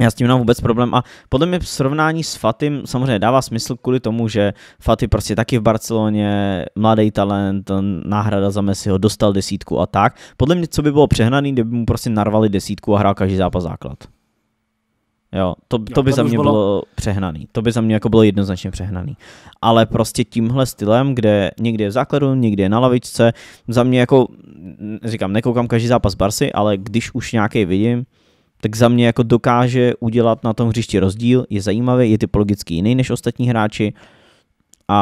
Já s tím nemám vůbec problém a podle mě srovnání s Fatim samozřejmě dává smysl kvůli tomu, že Faty prostě taky v Barceloně, mladý talent, náhrada za Messiho, dostal desítku a tak. Podle mě, co by bylo přehnaný, kdyby mu prostě narvali desítku a hrál každý zápas základ. Jo, to, to by no, za mě bylo... bylo přehnaný. To by za mě jako bylo jednoznačně přehnaný. Ale prostě tímhle stylem, kde někdy je v základu, někdy je na lavičce, za mě jako, říkám, nekoukám každý zápas Barsy, ale když už nějaký vidím, tak za mě jako dokáže udělat na tom hřišti rozdíl, je zajímavý, je typologicky jiný než ostatní hráči a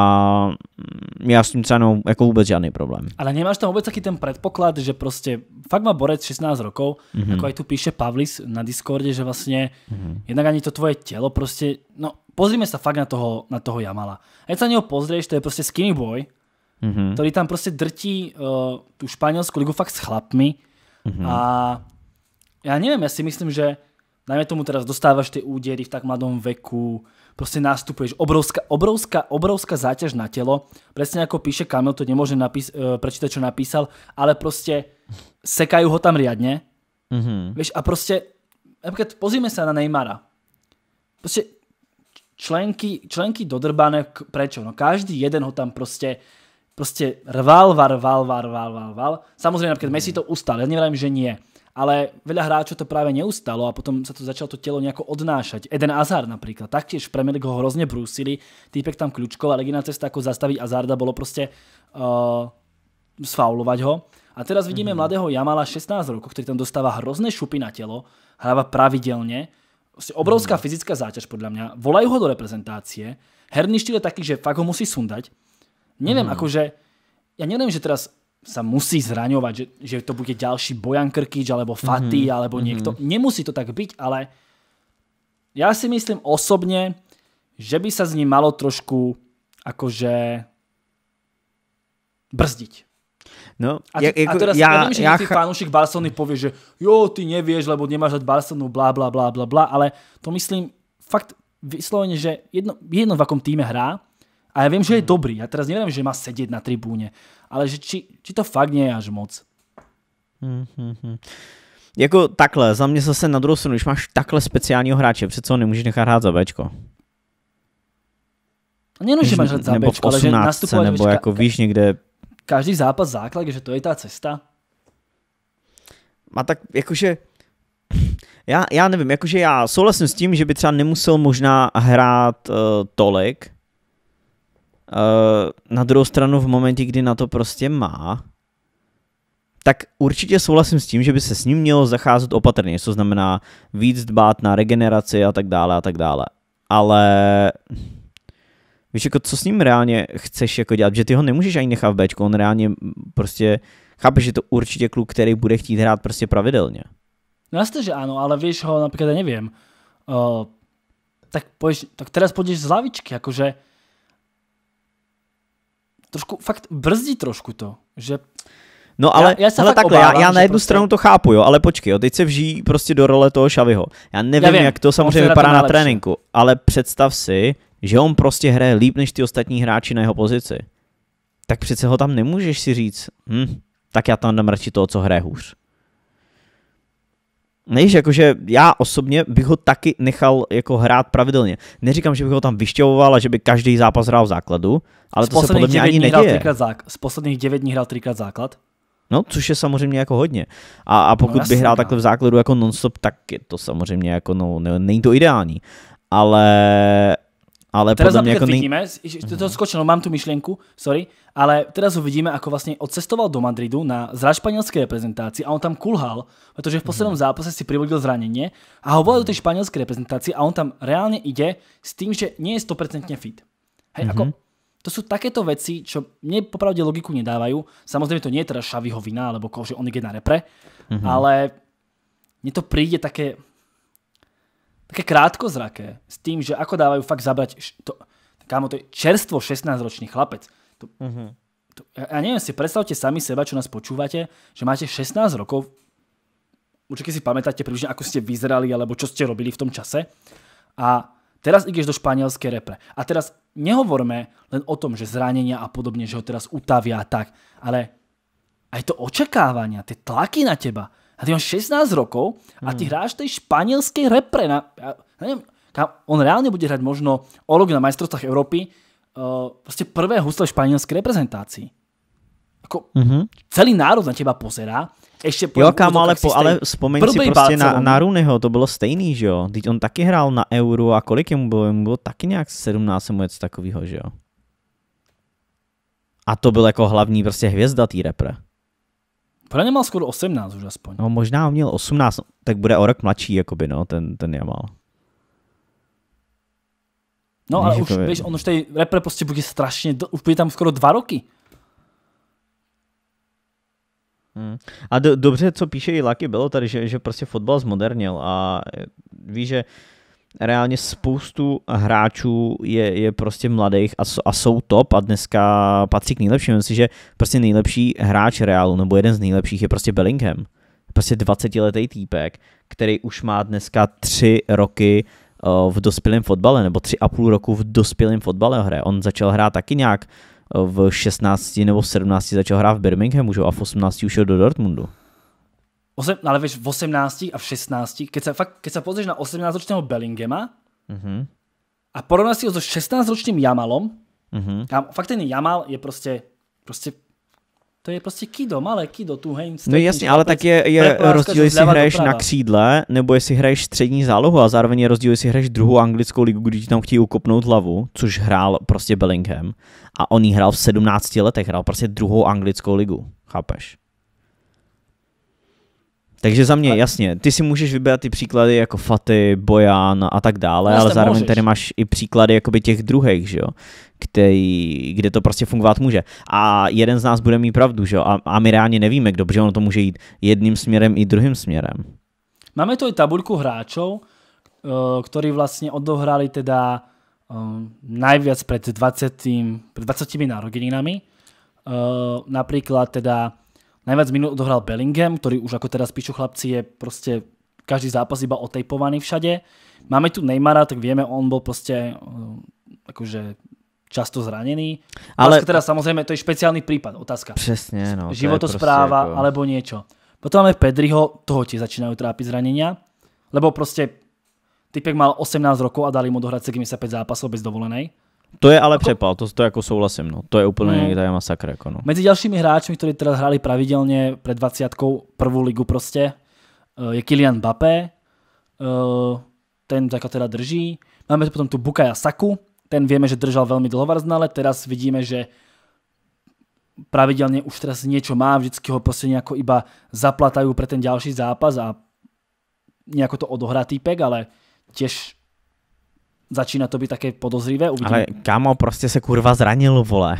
mm, já s tím třeba nemám jako vůbec žádný problém. Ale nemáš tam vůbec taký ten předpoklad, že prostě fakt má Borec 16 rokov, mm -hmm. ako aj tu píše Pavlis na Discordě, že vlastně mm -hmm. jednak ani to tvoje tělo prostě, no pozrime se fakt na toho, na toho Jamala. A sa na něho pozrieš, to je prostě skinny boy, mm -hmm. tam prostě drtí uh, tu španělskou ligu fakt s chlapmi mm -hmm. a já nevím, ja si myslím, že najmä tomu teraz dostáváš ty údery v tak mladom veku, prostě nástupuješ, obrovská, obrovská, obrovská záťaž na tělo. Přesně jako píše Kamil, to nemůže napís- eh, prečítať, čo napísal, ale prostě sekají ho tam riadne, mm-hmm. vieš, a prostě například pozíme se na Neymara, prostě členky, členky dodrbané, prečo? No každý jeden ho tam prostě, prostě rval, var, varval, varval, varval, samozrejme napríklad mm-hmm. Messi to ustal, Já nevím, že nie, ale veľa hráčov to práve neustalo a potom sa to začalo to telo nejako odnášať. Eden Azar napríklad, taktiež v Premier League ho hrozne brúsili, týpek tam kľúčkoval, jediná cesta ako zastaviť Azarda bolo proste uh, sfaulovať ho. A teraz vidíme mm -hmm. mladého Jamala 16 rokov, ktorý tam dostáva hrozné šupy na telo, hráva pravidelne, obrovská mm -hmm. fyzická záťaž podľa mňa, volajú ho do reprezentácie, herný štýl je taký, že fakt ho musí sundať. Neviem, mm -hmm. akože, ja neviem, že teraz sa musí zraňovať, že, že to bude ďalší Bojan Krkič, alebo Fatý, mm-hmm. alebo mhm. niekto. Mm-hmm. Nemusí to tak byť, ale ja si myslím osobne, že by sa z ním malo trošku akože brzdiť. No, a, ty, jako, a teraz já, ja vím, že já... ty fanoušek Barcelony povie, že jo, ty nevieš, lebo nemáš dať Barcelonu, bla, bla, bla, bla, bla, ale to myslím fakt vysloveně, že jedno, jedno v akom týme hrá, a já vím, že je dobrý. Já teraz nevím, že má sedět na tribúne, ale že či, či to fakt nie je až moc. Mm-hmm. Jako takhle, za mě zase na druhou stranu, když máš takhle speciálního hráče, přece ho nemůžeš nechat hrát za Bčko. Nejenom, že máš hrát za Bčko, ale že nastupovat nebo Bčka, jako víš někde... Každý zápas základ, že to je ta cesta. A tak jakože... Já, já nevím, jakože já souhlasím s tím, že by třeba nemusel možná hrát uh, tolik, Eh, na druhou stranu v momentě, kdy na to prostě má, tak určitě souhlasím s tím, že by se s ním mělo zacházet opatrně, co znamená víc dbát na regeneraci a tak dále a tak dále. Ale víš, jako co s ním reálně chceš jako dělat, že ty ho nemůžeš ani nechat v Bčku, on reálně prostě, chápe, že to určitě kluk, který bude chtít hrát prostě pravidelně. No jasne, že áno, ale víš, ho například, ja neviem, uh, eh, tak, poješ, tak teraz pôjdeš z lavičky, akože trošku, fakt brzdí trošku to, že No ale, já, já se ale takhle, obávám, já, já na jednu prostě... stranu to chápu, jo, ale počkej, jo, teď se vžijí prostě do role toho Šaviho. Já nevím, já vím, jak to samozřejmě vypadá na, na tréninku, ale představ si, že on prostě hraje líp než ty ostatní hráči na jeho pozici. Tak přece ho tam nemůžeš si říct, hm, tak já tam dám radši toho, co hraje hůř. Nejíš, jakože já osobně bych ho taky nechal jako hrát pravidelně. Neříkám, že bych ho tam vyšťovoval a že by každý zápas hrál v základu, ale z to se podle mě ani neděje. Zák- z posledních devět dní hrál třikrát základ? No, což je samozřejmě jako hodně. A, a pokud no, by hrál takhle v no. základu jako nonstop, tak je to samozřejmě jako, no, ne, není to ideální. Ale ale teraz podľa mňa ako... vidíme, to, to skočilo, mám tu myšlenku, sorry, ale teraz uvidíme, ako vlastně odcestoval do Madridu na zra španielskej reprezentácii a on tam kulhal, protože v posledním mhm. zápase si privodil zranenie a ho volali do té španělské reprezentácie a on tam reálně ide s tým, že nie je 100% fit. Hej, mm-hmm. ako mhm. to sú takéto veci, čo mne popravde logiku nedávajú. Samozřejmě to nie je teda Šaviho vina, alebo koho, že on je na repre, mhm. ale mne to príde také, také krátkozraké, s tým, že ako dávajú fakt zabrať, to, kámo, to je čerstvo 16-ročný chlapec. To, mm-hmm. to, ja, ja neviem, si predstavte sami seba, čo nás počúvate, že máte 16 rokov, určite si pamätáte približne, ako ste vyzerali, alebo čo ste robili v tom čase. A teraz ideš do španielskej repre. A teraz nehovorme len o tom, že zranenia a podobne, že ho teraz utavia tak, ale aj to očakávania, tie tlaky na teba, a ty máš 16 rokov a ty hmm. hráš tej španielskej repre. Na, ja, neviem, kam, on reálne bude hrať možno o rok na majstrovstvách Európy uh, eh, proste prvé husle španielskej reprezentácii. Jako mm -hmm. celý národ na teba pozerá. Ještě po jo, kámo, ale, po, ale vzpomeň si prostě Barcelona. na, na Runeho, to bylo stejný, že jo? Teď on taky hrál na Euro a kolik jemu bylo? Mu bylo taky nějak 17 nebo něco takového, že jo? A to byl jako hlavní prostě hvězda té repre. Podle mě má skoro 18 už aspoň. No možná měl 18, tak bude o rok mladší, jakoby, no, ten, ten Jamal. No Než ale jako už, je... víš, on už tady repre prostě bude strašně, už bude tam skoro dva roky. Hmm. A do, dobře, co píše i Laky, bylo tady, že, že prostě fotbal zmodernil a e, ví, že reálně spoustu hráčů je, je prostě mladých a, a jsou top a dneska patří k nejlepším. Myslím si, že prostě nejlepší hráč Realu nebo jeden z nejlepších je prostě Bellingham. Prostě 20-letý týpek, který už má dneska 3 roky eh, v dospělém fotbale, nebo tři a půl roku v dospělém fotbale hraje. On začal hrát taky nějak eh, v 16 nebo 17 začal hrát v Birminghamu, a v 18 už je do Dortmundu. Osem, ale víš, v 18 a v 16, keď sa, fakt, keď sa pozrieš na 18-ročného Bellingema mm-hmm. a porovnáš si ho so 16-ročným Jamalom, mm-hmm. a fakt ten Jamal je prostě, prostě to je prostě kido, malé kido, tu hej. No jasně, ale tak je, je rozdíl, jestli hraješ na křídle, nebo jestli hraješ střední zálohu a zároveň je rozdíl, jestli hraješ druhou anglickou ligu, když ti tam chtějí ukopnout hlavu, což hrál prostě Bellingham a on jí hrál v 17 letech, hrál prostě druhou anglickou ligu, chápeš? Takže za mě, jasně, ty si můžeš vybrat ty příklady jako Faty, Bojan a tak dále, vlastně ale zároveň můžeš. tady máš i příklady jakoby těch druhých, že jo, který, kde to prostě fungovat může. A jeden z nás bude mít pravdu, že jo, a, a my reálně nevíme, kdo, protože ono to může jít jedním směrem i druhým směrem. Máme tu i tabulku hráčů, eh, kteří vlastně odohrali teda um, najviac pred 20, pred 20 narodeninami. Uh, teda Najviac minút odohral Bellingham, ktorý už ako teraz píšu chlapci je proste každý zápas iba otejpovaný všade. Máme tu Neymara, tak vieme, on bol proste eh, akože často zranený. Ale teda teraz samozrejme, to je špeciálny prípad, otázka. Přesně, no. Životospráva prostě jako- alebo niečo. Potom máme Pedriho, toho tiež začínajú trápiť zranenia, lebo proste typek mal 18 rokov a dali mu dohrať 75 zápasov bez dovolenej. To je ale jako... přepal, to, to jako souhlasím, no. To je úplně hmm. někde masakr, jako no. Mezi dalšími hráči, kteří teda hráli pravidelně před 20 prvou ligu prostě, eh, je Kylian Mbappé, eh, ten jako teda drží. Máme potom tu Bukaya Saku, ten víme, že držal veľmi dlho Arsenale, teraz vidíme, že pravidelně už teraz něco má, vždycky ho prostě nejako iba zaplatají pro ten další zápas a nejako to odohrá týpek, ale tiež začíná to být také podozřivé. Uvidíme. Ale kámo, prostě se kurva zranil, vole.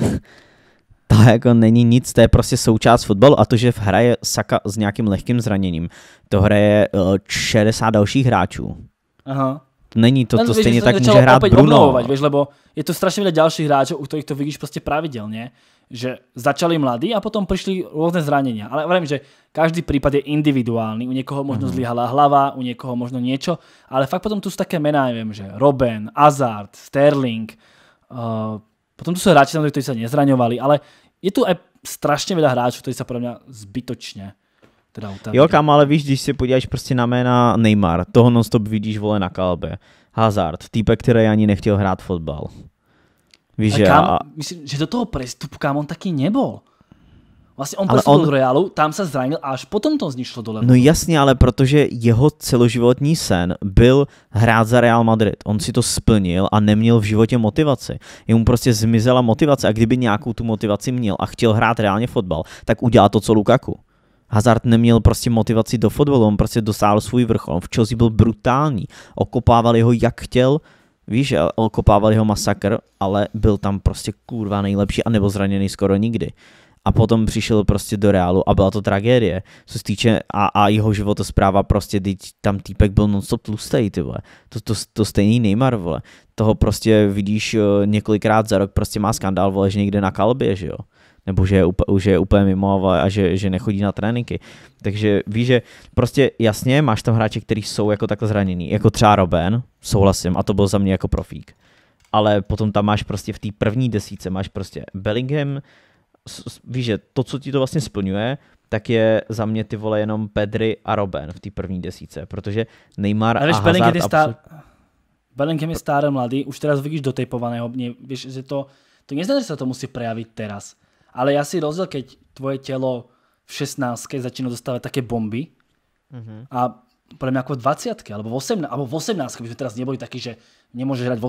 to jako není nic, to je prostě součást fotbalu a to, že hraje Saka s nějakým lehkým zraněním, to hraje 60 eh, dalších hráčů. Aha. Není to, to no, stejně tak může hrát Bruno. Obnovovat, víš, lebo je to strašně veľa dalších hráčů, u kterých to vidíš prostě pravidelně že začali mladí a potom prišli rôzne zranenia. Ale hovorím, že každý prípad je individuálny. U niekoho možno mm zlyhala hlava, u niekoho možno niečo, ale fakt potom tu sú také mená, neviem, že Robben, Hazard, Sterling, eh, potom tu sú hráči, ktorí sa nezraňovali, ale je tu aj strašně veľa hráčů, ktorí sa podľa mňa zbytočne teda utavili. Jo, kam, ale víš, když se podíváš prostě na jména Neymar, toho nonstop vidíš vole na kalbe. Hazard, týpek, který ani nechtěl hrát fotbal. Víš, ale kámo, a... myslím, že do toho prestupu, kam on taky nebol. Vlastně on prostě on... do Realu, tam se zranil a až potom to z dole. No jasně, ale protože jeho celoživotní sen byl hrát za Real Madrid. On si to splnil a neměl v životě motivaci. Jemu prostě zmizela motivace a kdyby nějakou tu motivaci měl a chtěl hrát reálně fotbal, tak udělá to, co Lukaku. Hazard neměl prostě motivaci do fotbalu, on prostě dosáhl svůj vrchol. V Chelsea byl brutální, okopával jeho jak chtěl, Víš, okopávali ho masakr, ale byl tam prostě kurva nejlepší a nebo zraněný skoro nikdy. A potom přišel prostě do Reálu a byla to tragédie. Co se týče a, a jeho životospráva prostě, teď tam týpek byl nonstop tlustej, ty vole. To, to, to stejný Neymar, vole. Toho prostě vidíš eh, několikrát za rok, prostě má skandál, vole, že někde na kalbě, že jo nebo že je, úplně, že je úplně mimo a, že, že nechodí na tréninky. Takže víš, že prostě jasně máš tam hráče, kteří jsou jako takhle zranění, jako třeba Robben, souhlasím a to byl za mě jako profík. Ale potom tam máš prostě v té první desíce, máš prostě Bellingham, víš, že to, co ti to vlastně splňuje, tak je za mě ty vole jenom Pedri a Robin v té první desíce, protože Neymar Ale a Hazard... Bellingham je, stá... absolut... Bellingham je stále mladý, už teraz vidíš dotejpovaného, vieš, že to, to neznamená, že sa to musí prejaviť teraz. Ale já si rozděl keď tvoje tělo v 16 začína dostávať také bomby mm-hmm. a podľa mňa ako 20 alebo v 18, alebo v 18 by sme teraz neboli takí, že nemôžeš hrať v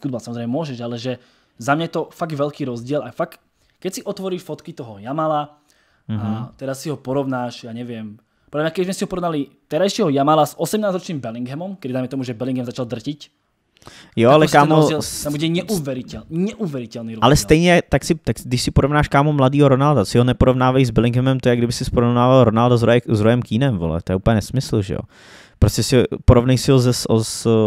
18 futbal, samozrejme môžeš, ale že za mňa je to fakt veľký rozdiel a fakt, keď si otvoríš fotky toho Jamala mm-hmm. a mhm. teraz si ho porovnáš, ja neviem, podľa mňa keď sme si ho porovnali terajšieho Jamala s 18-ročným Bellinghamom, kedy dáme tomu, že Bellingham začal drtiť, Jo, ale prostě kámo... Rozdíl, tam bude neuveriteľ, neuveriteľný rozdíl. Ale stejně, tak si, tak, když si porovnáš kámo mladýho Ronalda, si ho neporovnávej s Bellinghamem, to je, jak kdyby si porovnával Ronaldo s, Roy, s Royem Keenem, vole, to je úplně nesmysl, že jo. Prostě si, porovnej si ho se, s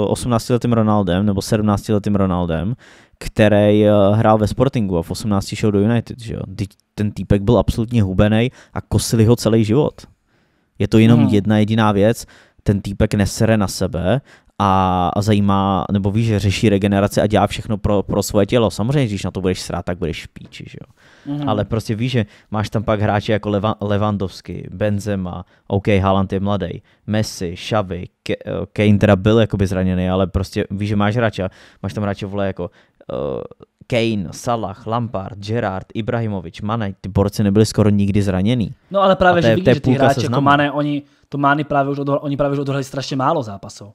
18-letým Ronaldem nebo 17-letým Ronaldem, který eh, hrál ve Sportingu a v 18 šel do United, že jo. Ten týpek byl absolutně hubený a kosili ho celý život. Je to jenom hmm. jedna jediná věc, ten týpek nesere na sebe a, zajímá, nebo víš, že řeší regeneraci a dělá všechno pro, pro svoje tělo. Samozřejmě, když na to budeš srát, tak budeš píči, že jo. Mm-hmm. Ale prostě víš, že máš tam pak hráče jako Lewandowski, Benzema, OK, Haaland je mladý, Messi, Xavi, Ke- Kane teda byl jakoby zraněný, ale prostě víš, že máš hráče, máš tam hráče vole jako uh, Kane, Salah, Lampard, Gerard, Ibrahimovič, Mane, ty borci nebyli skoro nikdy zraněný. No ale právě, a že vidíš, že ty hráči jako Mane, oni, to Mane právě už odhohl, oni právě už odhrali strašně málo zápasů.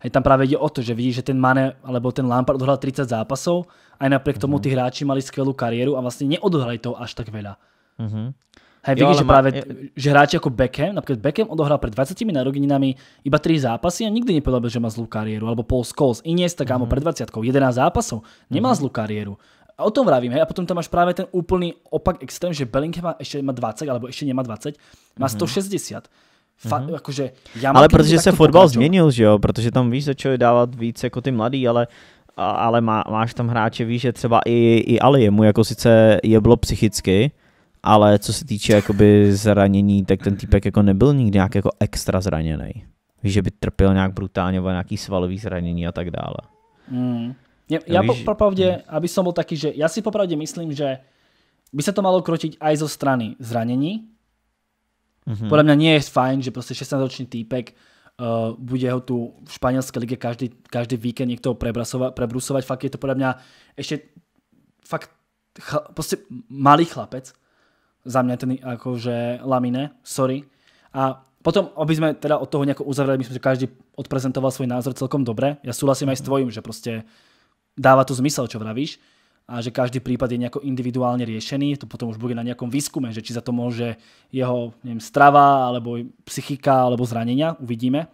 Hej, tam právě jde o to, že vidíš, že ten Mane alebo ten Lampard odhral 30 zápasov, aj napriek mm tomu mhm. tí hráči mali skvělou kariéru a vlastně neodohrali to až tak veľa. Mm-hmm. Hej, vidíš, že, právě, že hráči jako Beckham, například Beckham odohral pred 20 narodeninami iba 3 zápasy a nikdy nepovedal, že má zlou kariéru, alebo Paul Scholes, Inies, tak mm-hmm. pred 20 11 zápasov, nemá mhm. zlou kariéru. A o tom vravím, hej, a potom tam máš právě ten úplný opak extrém, že Bellingham má, ještě má 20, alebo ještě nemá 20, má 160. mm Fa- mm-hmm. jakože ale protože se fotbal pokračovat. změnil, že jo? Protože tam víš, začali dávat víc jako ty mladý, ale ale má, máš tam hráče, víš, že třeba i, i Aliemu jako sice je bylo psychicky, ale co se týče jakoby zranění, tak ten týpek jako nebyl nikdy nějak jako extra zraněný. Víš, že by trpěl nějak brutálně, nějaký svalový zranění a tak dále. Mm. Ja, ja víš, po, popravde, mm. aby som bol taký, že ja si popravde myslím, že by se to malo krotiť aj zo strany zranění. Mm-hmm. Podľa mňa nie je fajn, že prostě 16-ročný týpek uh, bude ho tu v španielskej lige každý, každý víkend někdo prebrusovať. Fakt je to podle mě ještě fakt chla, proste malý chlapec. Za mňa ten akože Lamine, sorry. A potom, aby sme teda od toho nejako uzavřeli, myslím, že každý odprezentoval svůj názor celkom dobre. Ja súhlasím aj s mhm. tvojím, že prostě dává to zmysel, čo vravíš a že každý prípad je nejako individuálne riešený. To potom už bude na nejakom výskume, že či za to môže jeho neviem, strava, alebo psychika, alebo zranenia. Uvidíme,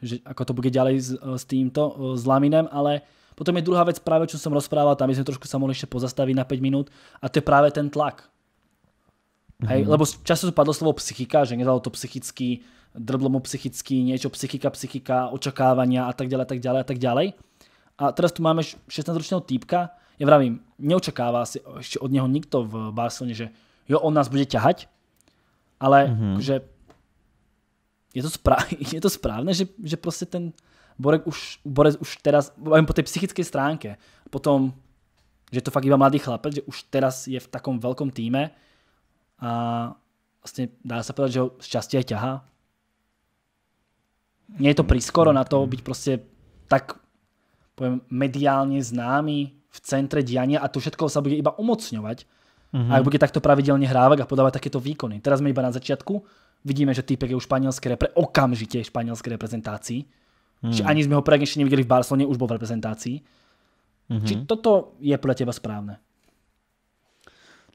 že ako to bude ďalej s, s týmto, e, s Laminem, ale potom je druhá vec práve, čo som rozprával, tam by sme trošku sa mohli ešte pozastaviť na 5 minút a to je práve ten tlak. Hej, mhm. lebo často tu padlo slovo psychika, že nedalo to psychický, drblo mu psychický, niečo psychika, psychika, očakávania a tak ďalej, a tak ďalej, a tak ďalej. A teraz tu máme 16-ročného týpka, ja vravím, neočakáva si ešte od neho nikto v Barcelone, že jo, on nás bude ťahať, ale mm-hmm. že je to, správ- je to správne, že, že proste ten Borek už, Borec už teraz, po tej psychickej stránke, potom, že to fakt iba mladý chlapec, že už teraz je v takom veľkom týme a vlastne dá sa povedať, že ho šťastie aj ťahá. Nie je to prískoro na to byť proste tak poviem, mediálne známy v centre diania a to všetko sa bude iba umocňovať. Mm-hmm. A ak bude takto pravidelne hrávať a podávať takéto výkony. Teraz sme iba na začiatku, vidíme, že týpek je u španielskej repre, okamžite v španielskej reprezentácii. Mm. Čiže ani sme ho prvne nevideli v Barcelone, už bol v reprezentácii. Mm-hmm. Či toto je podľa teba správne?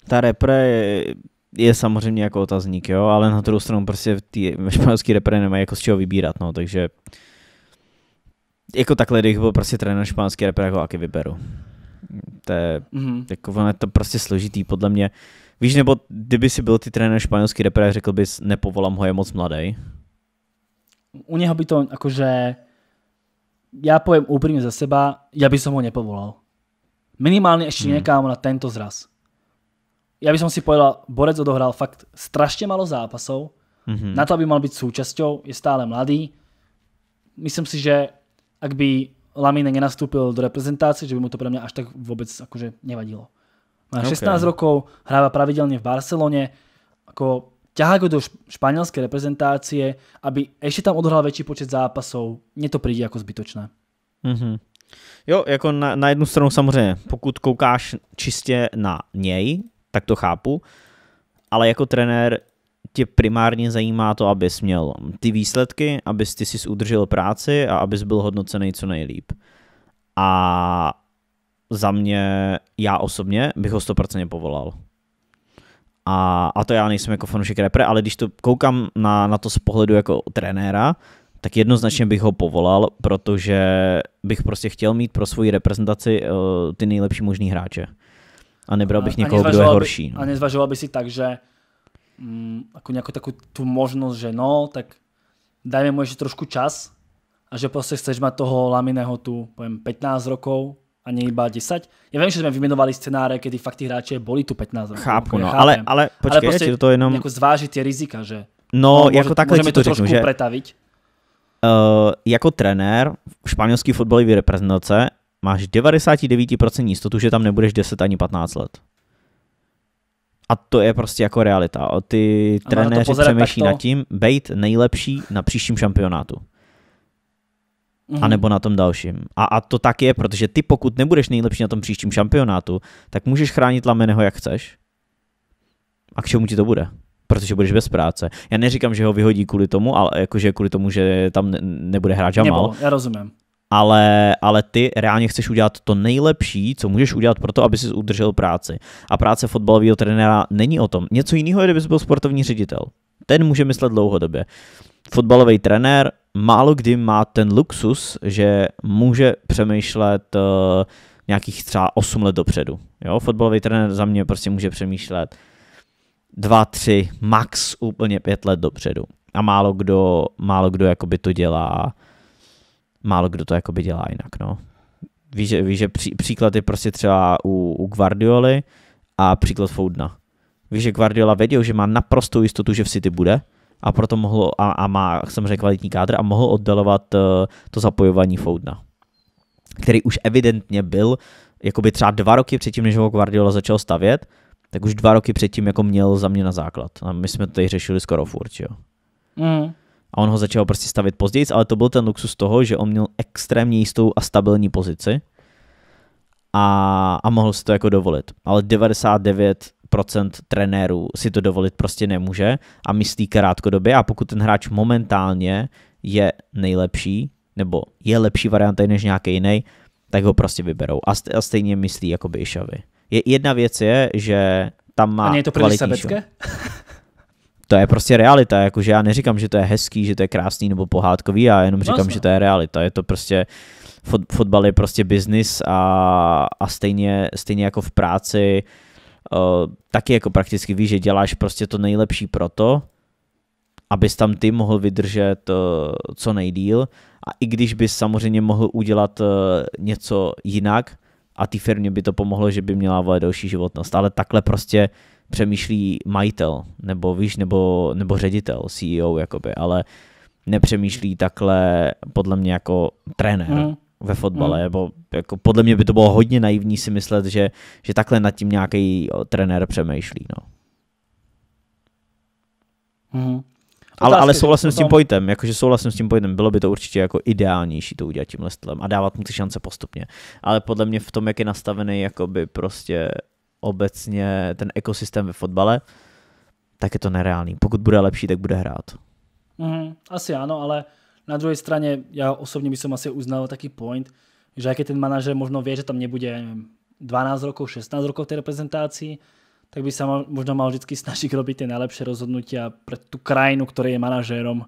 Ta repre je, je samozřejmě jako otázník, jo, ale na druhou stranu prostě ty španělský repre nemají jako z čeho vybírat, no, takže jako takhle, kdybych byl prostě trenér španělský repre, jako aký vyberu. To je, mm-hmm. jako ono je to prostě složitý, podle mě. Víš, nebo kdyby si byl ty trenér španělský repre, řekl bys, nepovolám ho, je moc mladý. U něho by to, jakože já poviem úplně za seba, já by som ho nepovolal. Minimálně ještě hmm. někam nekám na tento zraz. Já by som si povedal, Borec odohral fakt strašně malo zápasov, mm-hmm. na to, aby mal být súčasťou, je stále mladý. Myslím si, že ak by Lamine nenastúpil do reprezentácie, že by mu to pre mňa až tak vôbec akože nevadilo. Má 16 okay. No. rokov, hráva pravidelne v Barcelone, ako ťahá ho do španielskej reprezentácie, aby ešte tam odhral väčší počet zápasov, mne to príde ako zbytočné. mm Jo, jako na, na jednu stranu samozřejmě, pokud koukáš čistě na něj, tak to chápu, ale jako trenér tě primárně zajímá to, abys měl ty výsledky, abys ty si udržel práci a abys byl hodnocený co nejlíp. A za mě, já osobně bych ho 100% povolal. A, a to já nejsem jako fanoušek repre, ale když to koukám na, na to z pohledu jako trenéra, tak jednoznačně bych ho povolal, protože bych prostě chtěl mít pro svoji reprezentaci uh, ty nejlepší možný hráče. A nebral bych a, někoho, kdo je horší. No. A nezvažoval by si tak, že mm, nějakou nejakú tu možnost že no, tak dajme mu ešte trošku čas a že proste chceš mať toho Laminého tu, poviem, 15 rokov a nie iba 10. Ja viem, že sme vymenovali scénáře kdy fakt tí hráči boli tu 15 rokov. Chápu, no, ale, ale počkej, ale proste, to jenom... zvážiť tie rizika, že No, no jako může, takhle ti to, to řeknu, že pretavit. Uh, eh, jako trenér v španělské fotbalové reprezentace máš 99% jistotu, že tam nebudeš 10 ani 15 let. A to je prostě jako realita. O ty a trenéři přemýšlí takto. nad tím, být nejlepší na příštím šampionátu. Mm-hmm. A nebo na tom dalším. A, a to tak je, protože ty pokud nebudeš nejlepší na tom příštím šampionátu, tak můžeš chránit Lameneho jak chceš. A k čemu ti to bude? Protože budeš bez práce. Já neříkám, že ho vyhodí kvůli tomu, ale jakože kvůli tomu, že tam nebude hrát Jamal. Nebo, já rozumím ale, ale ty reálně chceš udělat to nejlepší, co můžeš udělat pro to, aby si udržel práci. A práce fotbalového trenéra není o tom. Něco jiného je, kdybys byl sportovní ředitel. Ten může myslet dlouhodobě. Fotbalový trenér málo kdy má ten luxus, že může přemýšlet uh, nějakých třeba 8 let dopředu. Jo, fotbalový trenér za mě prostě může přemýšlet 2, 3, max úplně 5 let dopředu. A málo kdo, málo kdo jakoby to dělá uh, málo kdo to jakoby dělá jinak, no. Víš, že, víš, že pří, příklad je prostě třeba u, u Guardioli a příklad Foudna. Víš, že Guardiola věděl, že má naprostou jistotu, že v City bude a proto mohl, a, a má samozřejmě kvalitní kádr a mohl oddalovat uh, eh, to zapojování Foudna, který už evidentně byl jakoby třeba dva roky předtím, než ho Guardiola začal stavět, tak už dva roky předtím jako měl za mě na základ. A my jsme to tady řešili skoro furt, jo. Mm a on ho začal prostě stavit později, ale to byl ten luxus toho, že on měl extrémně jistou a stabilní pozici a, a mohl si to jako dovolit. Ale 99 procent trenérů si to dovolit prostě nemůže a myslí krátkodobě a pokud ten hráč momentálně je nejlepší, nebo je lepší varianta než nějaký jiný, tak ho prostě vyberou. A, st- a stejně myslí jako by Šavy. Je, jedna věc je, že tam má... A je to pro to je prostě realita, jakože já neříkám, že to je hezký, že to je krásný nebo pohádkový, já jenom říkám, vlastně. že to je realita, je to prostě, fot, fotbal je prostě biznis a, a stejně, stejně jako v práci, uh, taky jako prakticky víš, že děláš prostě to nejlepší proto, abys tam ty mohl vydržet uh, co nejdíl a i když bys samozřejmě mohl udělat uh, něco jinak a ty firmě by to pomohlo, že by měla vole životnost, ale takhle prostě přemýšlí majitel, nebo víš, nebo, nebo ředitel, CEO, jakoby, ale nepřemýšlí takhle podle mě jako trenér. Mm ve fotbale, hmm. nebo jako podle mě by to bylo hodně naivní si myslet, že, že takhle nad tím nějaký trenér přemýšlí. No. Hmm. Ale, otázky, ale souhlasím s tím pojitem, jakože souhlasím s tím pojitem, bylo by to určitě jako ideálnější to udělat tímhle stylem a dávat mu ty šance postupně. Ale podle mě v tom, jak je nastavený jakoby prostě obecně ten ekosystém ve fotbale, tak je to nereálný. Pokud bude lepší, tak bude hrát. Mm, asi ano, ale na druhé straně já osobně by som asi uznal taký point, že aj keď ten manažer možno ví, že tam nebude 12 rokov, 16 rokov té tej tak by sa mal, možno mal vždycky snažit robiť tie najlepšie rozhodnutia pre tu krajinu, ktorej je manažérom.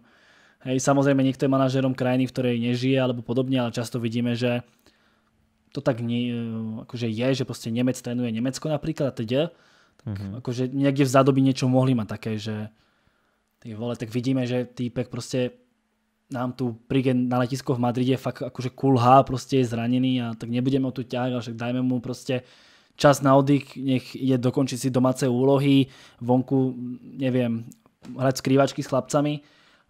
Hej, samozrejme, niekto je manažérom krajiny, v ktorej nežije alebo podobne, ale často vidíme, že to tak nie, eh, akože je, že prostě Nemec trénuje Nemecko například a teď, tak mm-hmm. akože niekde v zádobi niečo mohli mať také, že ty vole, tak vidíme, že týpek prostě nám tu príde na letisko v Madride fakt akože kulhá, prostě je zranený a tak nebudeme ho tu ťahať, ale však dajme mu prostě čas na oddych, nech je dokončit si domáce úlohy, vonku, nevím hrať skrývačky s chlapcami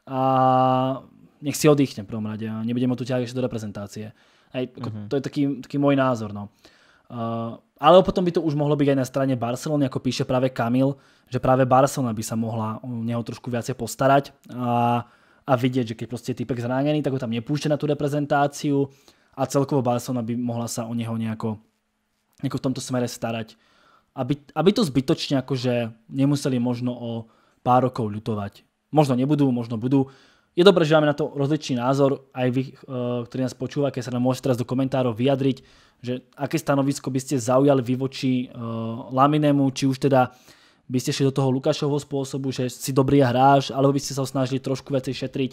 a nech si oddychne v prvom rade a nebudeme ho tu ťahať ešte do reprezentácie. Hej, mm-hmm. To je taký, taký môj názor. No. Uh, ale potom by to už mohlo být aj na straně Barcelony, ako píše práve Kamil, že právě Barcelona by sa mohla o něho trošku viacej postarať a, a vidieť, že když prostě je typek zraněný, tak ho tam nepúšťa na tu reprezentáciu a celkovo Barcelona by mohla sa o něho nejako, nejako v tomto smere starať. Aby, aby to zbytočne akože nemuseli možno o pár rokov ľutovať. Možno nebudú, možno budú. Je dobré, že máme na to rozličný názor, aj vy, eh, ktorí nás počúvate, sa nám môžete teraz do komentárov vyjadriť, že aké stanovisko by ste zaujali vy voči uh, či už teda by ste šli do toho Lukášovho spôsobu, že si dobrý hráč, alebo by ste sa snažili trošku viacej šetriť.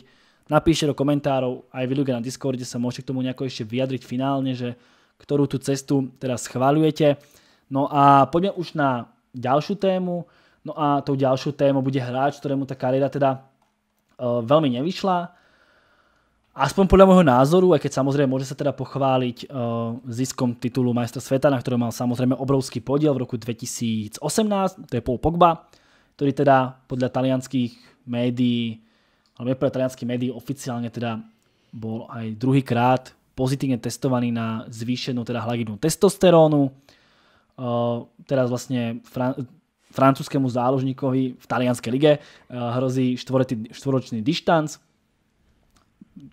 Napíšte do komentárov, aj vy ľudia na Discorde sa môžete k tomu nejako ešte vyjadriť finálne, že ktorú tú cestu teraz schváľujete. No a poďme už na ďalšiu tému. No a tou ďalšou témou bude hráč, ktorému tá kariéra teda Eh, veľmi nevyšla. Aspoň podle môjho názoru, aj keď samozrejme môže sa teda pochválit uh, ziskom titulu majstra světa, na ktorom mal samozřejmě obrovský podíl v roku 2018, to je Paul Pogba, ktorý teda podle talianských médií, ale podle talianských médií oficiálně teda bol aj druhýkrát pozitivně testovaný na zvýšenou teda hladinu testosterónu. Uh, eh, teraz vlastne francúzskému záložníkovi v talianskej lige eh, hrozí štvoročný dištanc.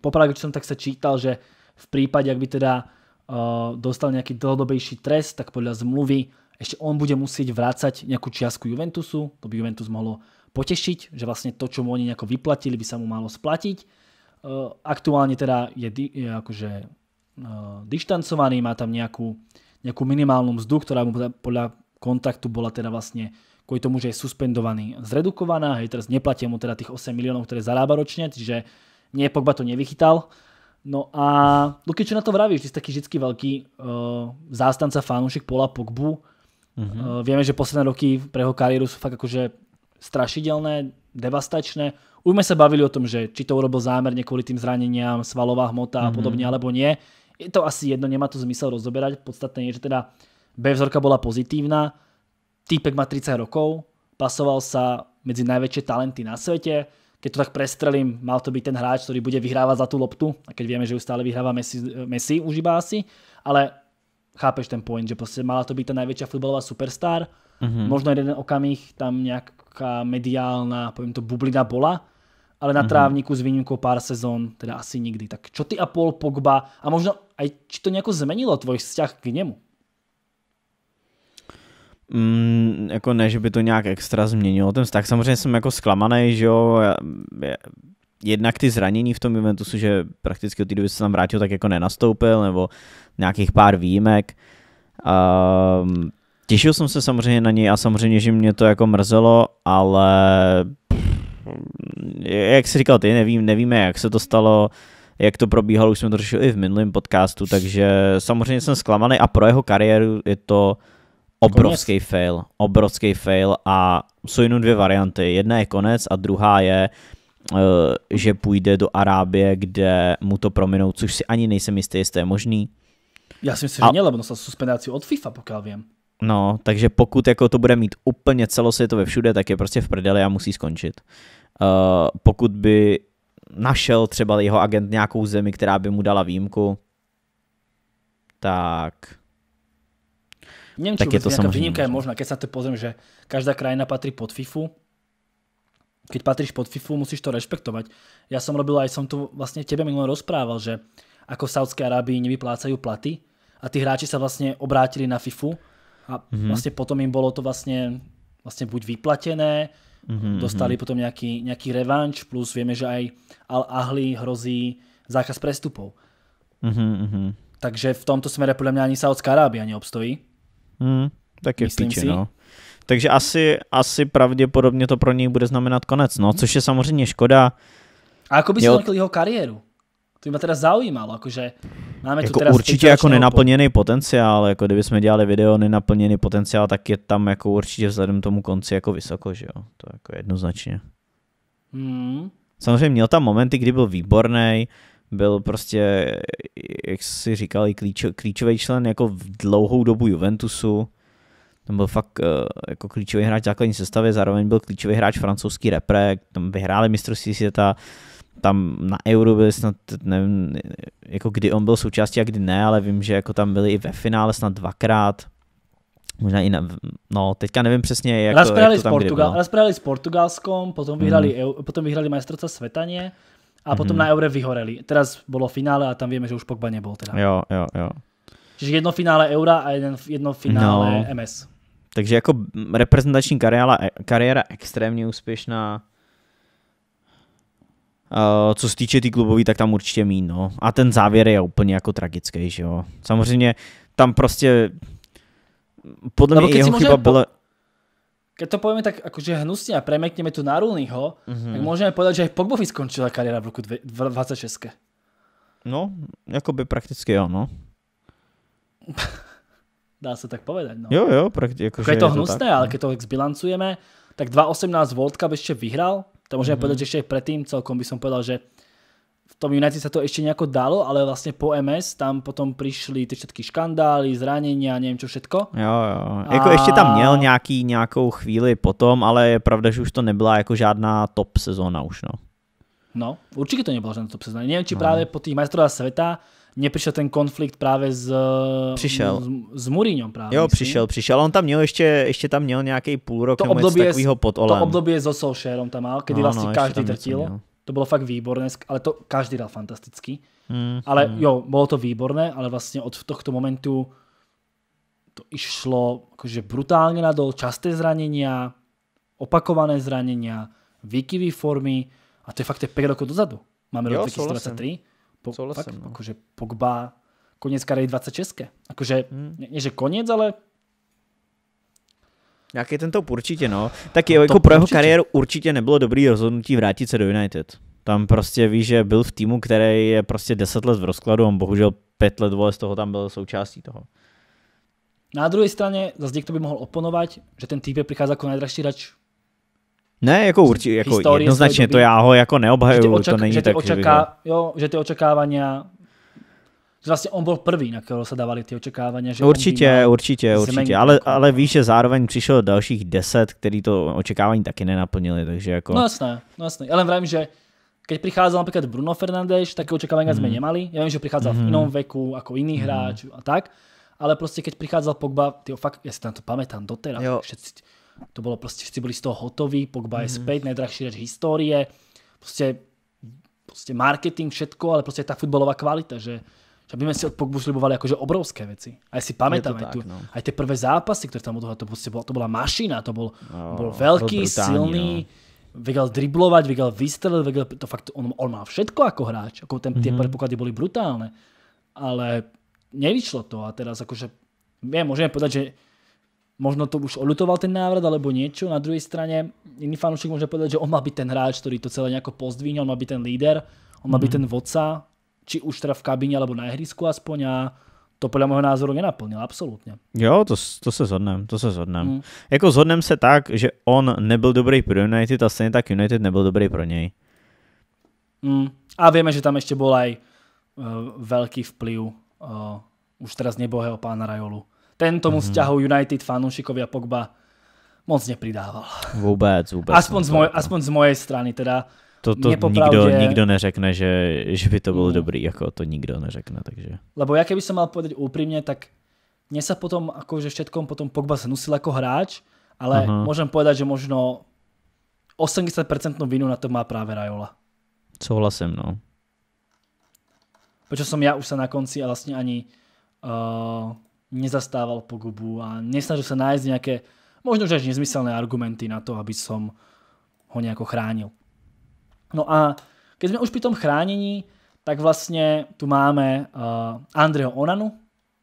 Popravde, čo som tak sa čítal, že v prípade, ak by teda eh, dostal nejaký dlhodobejší trest, tak podľa zmluvy ešte on bude musieť vrácať nejakú čiasku Juventusu, to by Juventus mohlo potešiť, že vlastne to, čo mu oni nejako vyplatili, by sa mu malo splatiť. Eh, aktuálne teda je, je akože dištancovaný, má tam nejakú, nejakú minimálnu mzdu, ktorá mu podľa kontaktu bola teda vlastne kvôli tomu, že je suspendovaný, zredukovaná, hej, teraz neplatia mu teda tých 8 miliónov, ktoré zarába ročne, čiže nie, Pogba to nevychytal. No a Lukič, čo na to vravíš, ty si taký vždycky veľký uh, zástanca, fanúšik Pola Pogbu. Mm-hmm. Uh, vieme, že posledné roky pre jeho kariéru sú fakt akože strašidelné, devastačné. Už sme sa bavili o tom, že či to urobil zámerne kvôli tým zraneniam, svalová hmota mm-hmm. a mhm. podobne, alebo nie. Je to asi jedno, nemá to zmysel rozoberať. Podstatné je, že teda B vzorka bola pozitívna týpek má 30 rokov, pasoval sa medzi najväčšie talenty na svete, keď to tak prestrelím, mal to byť ten hráč, ktorý bude vyhrávať za tú loptu, a keď vieme, že ju stále vyhráva Messi, Messi už iba asi, ale chápeš ten point, že prostě mala to být ta největší fotbalová superstar. Mm-hmm. Možno jeden okamih tam nějaká mediálna, povím to, bublina bola, ale na mm-hmm. trávníku s výjimkou pár sezon, teda asi nikdy. Tak čo ty a pol Pogba, a možno aj či to nějak zmenilo tvoj vzťah k němu? Mm, jako ne, že by to nějak extra změnilo ten vztah. Samozřejmě jsem jako zklamaný, že jo. Jednak ty zranění v tom Juventusu, že prakticky od té doby se tam vrátil, tak jako nenastoupil, nebo nějakých pár výjimek. Um, těšil jsem se samozřejmě na něj a samozřejmě, že mě to jako mrzelo, ale jak jsi říkal ty, nevím, nevíme, jak se to stalo, jak to probíhalo, už jsme to řešili i v minulém podcastu, takže samozřejmě jsem zklamaný a pro jeho kariéru je to Obrovský konec. fail, obrovský fail a jsou jenom dvě varianty. Jedna je konec a druhá je, eh, že půjde do Arábie, kde mu to prominou, což si ani nejsem jistý, jestli je možný. Já si myslím, a... že ne, lebo dostal suspendáciu od FIFA, pokud vím. No, takže pokud jako to bude mít úplně celosvětově všude, tak je prostě v prdeli a musí skončit. Eh, pokud by našel třeba jeho agent nějakou zemi, která by mu dala výjimku, tak Neviem, či tak je to nejaká výnimka je možná. Keď sa to pozriem, že každá krajina patrí pod FIFU, keď patríš pod FIFU, musíš to rešpektovať. Ja som robil, aj som tu vlastne tebe minulé rozprával, že ako v Saudskej Arábii nevyplácajú platy a tí hráči sa vlastne obrátili na FIFU a mm vlastne potom im bolo to vlastne, vlastne buď vyplatené, mhm, dostali mhm. potom nejaký, nejaký revanč, plus vieme, že aj Al-Ahli hrozí zákaz prestupov. Mhm, Takže v tomto smere podľa mňa ani Saudská Arábia neobstojí. Hmm, tak je Myslím píči, si. no. Takže asi, asi pravděpodobně to pro něj bude znamenat konec, no, což je samozřejmě škoda. A jako by si hodnotil jeho kariéru? To by mě teda zaujímalo, jakože máme jako tu teraz Určitě jako nenaplněný po... potenciál, jako kdyby jsme dělali video nenaplněný potenciál, tak je tam jako určitě vzhledem tomu konci jako vysoko, že jo, to jako jednoznačně. Hmm. Samozřejmě měl tam momenty, kdy byl výborný, byl prostě, jak si říkal, klíčový člen jako v dlouhou dobu Juventusu. Tam byl fakt eh, jako klíčový hráč v základní sestavě, zároveň byl klíčový hráč francouzský repre, tam vyhráli mistrovství světa, tam na Euro byl snad, nevím, jako kdy on byl součástí a kdy ne, ale vím, že jako tam byli i ve finále snad dvakrát, možná i na, no teďka nevím přesně, jak, to, jak to tam Portugal, kdy bylo. s Portugalskom, potom vyhrali, mm. potom vyhrali majstrovství světaně, a potom mm-hmm. na Eure vyhoreli. Teraz bolo finále a tam vieme, že už Pogba nebol. Teda. Jo, jo, jo. Čiže jedno finále Eura a jeden, jedno finále no. MS. Takže jako reprezentační kariéra, e, kariéra extrémně úspěšná. Uh, co se týče tý klubový, tak tam určitě mín, no. A ten závěr je úplně jako tragický, že jo. Samozřejmě tam prostě podle mě jeho chyba po keď to povieme tak akože hnusne a premekneme tu na Rooneyho, mm-hmm. tak môžeme povedať, že aj Pogbovi skončila kariéra v roku 26. No, by prakticky jo, Dá se tak povedať, no. Jo, jo, prakticky. Jako, je to je hnusné, no. to tak, ale keď to zbilancujeme, tak 218 voltka Cup ešte vyhral, tak môžeme mm-hmm. povedať, že ešte aj predtým celkom by som povedal, že v tom United sa to ešte nejako dalo, ale vlastne po MS tam potom prišli ty všetky škandály, zranenia, neviem čo všetko. Jo, jo. Jako a... ještě tam měl nějaký, nějakou chvíli potom, ale je pravda, že už to nebyla jako žádná top sezóna už, no. No, určitě to nebyla žádná top sezóna. Nevím, či no. právě po tých majstrovách světa nepřišel ten konflikt právě s, přišel. s, s Mourinhem právě. Jo, myslím. přišel, přišel. On tam měl ještě, ještě tam měl nějaký půl rok to nebo období něco takového pod olem. To období so Solskjaerom tam mal, kdy no, no vlastně no, každý drtil to bylo fakt výborné, ale to každý dal fantasticky. Mm, ale mm. jo, bylo to výborné, ale vlastně od tohto momentu to išlo akože brutálne nadol, časté zranenia, opakované zranenia, výkyvy formy a to je fakt 5 rokov dozadu. Máme rok 2023. Po, souhlasím, fakt, no. akože Pogba, koniec kariéry 26. Akože, hmm. nie, že koniec, ale Nějaký ten top určitě, no. Tak no jo, jako pro jeho určitě. kariéru určitě nebylo dobrý rozhodnutí vrátit se do United. Tam prostě ví, že byl v týmu, který je prostě 10 let v rozkladu, on bohužel 5 let vole z toho tam byl součástí toho. Na druhé straně zase někdo by mohl oponovat, že ten týpek přichází jako nejdražší hráč ne, jako určitě, jako jednoznačně, to já ho jako neobhajuju, očak- to není že tak, očaká, jo, že ty očekávání že vlastně on byl první, na kterého se dávali ty očekávání. Že určitě, určitě, určitě, ale, jako- ale víš, že zároveň přišlo dalších deset, který to očekávání taky nenaplnili, takže jako... No jasné, no jasné, ale vravím, že keď přicházel například Bruno Fernández, také očekávání mm. sme nemali. Ja viem, že přicházel mm. v mhm. inom veku ako iný mm. hráč a tak, ale prostě keď přicházel Pogba, ty fakt, ja si tam to pamätám doteraz, jo. všetci, to bylo prostě všichni byli z toho hotoví, Pogba mm. je späť, mhm. nejdražší reč historie. Prostě, prostě marketing, všetko, ale proste tá fotbalová kvalita, že že my sme si od Pogbu slibovali jakože obrovské věci. A si pamätáme tu, no. aj tie prvé zápasy, které tam odohral, to, prostě bola, to byla mašina, to byl no, bol veľký, silný, no vedel driblovať, vedel vystreliť, vedel, to fakt, on, on mal všetko ako hráč, jako ten, mm -hmm. tie predpoklady brutálne, ale nevyšlo to a teraz jakože, ja môžeme povedať, že možno to už olutoval ten návrat alebo niečo, na druhé straně, iný fanúšik môže povedať, že on má byť ten hráč, ktorý to celé nejako pozdvíňa, on má byť ten líder, on má mm -hmm. byť ten vodca, či už teda v kabině, alebo na ihrisku aspoň a to podle mého názoru nenaplnil, absolutně. Jo, to, to se zhodnem, to se zhodnem. Hmm. Jako zhodnem se tak, že on nebyl dobrý pro United a stejně tak United nebyl dobrý pro něj. Hmm. A víme, že tam ještě byl aj uh, velký vplyv uh, už teraz nebohého pána Rajolu. Ten tomu mm-hmm. vzťahu United a Pogba moc nepridával. Vůbec, vůbec. Aspoň z, moje aspoň z mojej strany teda. Uh, to, to nikdo, nikdo neřekne, že, že by to bylo mm. dobrý, jako to nikdo neřekne, takže. Lebo ja keby som mal povedať úprimne, tak mne sa potom akože všetkom potom Pogba znusil ako hráč, ale Aha. môžem povedať, že možno 80% vinu na to má práve Rajola. Souhlasím, no. Prečo som ja už sa na konci a vlastne ani uh, nezastával pogubu a nesnažil sa nájsť nějaké možno že až nezmyselné argumenty na to, aby som ho nejako chránil. No a keď jsme už pri tom chránení, tak vlastně tu máme uh, Andreho Onanu,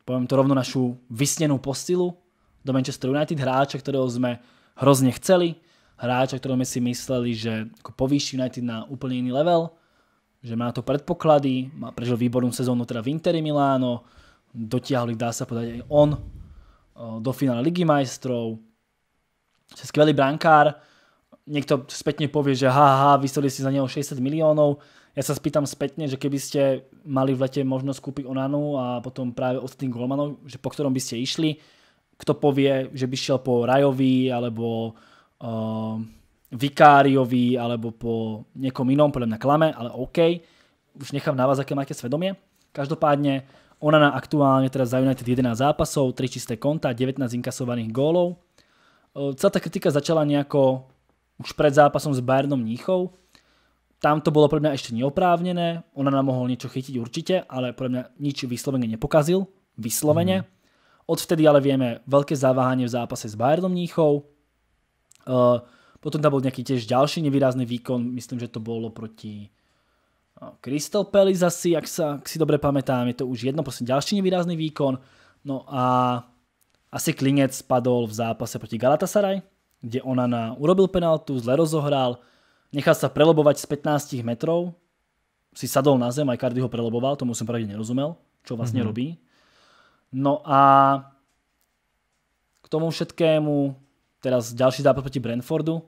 poviem to rovno našu vysněnou postilu do Manchester United, hráča, kterého jsme hrozně chceli, hráča, kterého sme si mysleli, že ako povýši United na úplně jiný level, že má to předpoklady, má, prežil výbornú sezónu teda v Interi Miláno, dotiahli, dá se povedať, aj on eh, do finále Ligy majstrov, skvělý brankár, niekto spätne povie, že haha, vyselili si za neho 60 miliónov. Ja sa spýtam spätne, že keby ste mali v lete možnosť kúpiť Onanu a potom práve od tých golmanov, že po ktorom by ste išli, kto povie, že by šiel po Rajovi alebo eh, Vikáriovi alebo po niekom inom, podľa mňa klame, ale OK. Už nechám na vás, aké máte svedomie. Každopádne ona na aktuálne teraz za United 11 zápasov, 3 čisté konta, 19 inkasovaných gólov. Eh, celá tá kritika začala nejako už pred zápasom s Bayernom Mníchov. Tam to bolo pre mňa ešte neoprávnené, ona nám mohol niečo chytiť určite, ale pre mňa nič vyslovene nepokazil, vyslovene. Mm. Odvtedy ale vieme veľké zaváhanie v zápase s Bayernom Mníchov. Eh, potom tam bol nejaký tiež ďalší nevýrazný výkon, myslím, že to bolo proti eh, Crystal Palace asi, ak, si dobre pamätám, je to už jedno, prosím, ďalší nevýrazný výkon. No a asi Klinec spadol v zápase proti Galatasaray, kde ona na urobil penaltu, zle rozohral, nechal sa prelobovať z 15 metrov, si sadol na zem, aj Cardi ho preloboval, tomu som pravde nerozumel, čo vlastne mhm. robí. No a k tomu všetkému teraz ďalší zápas proti Brentfordu.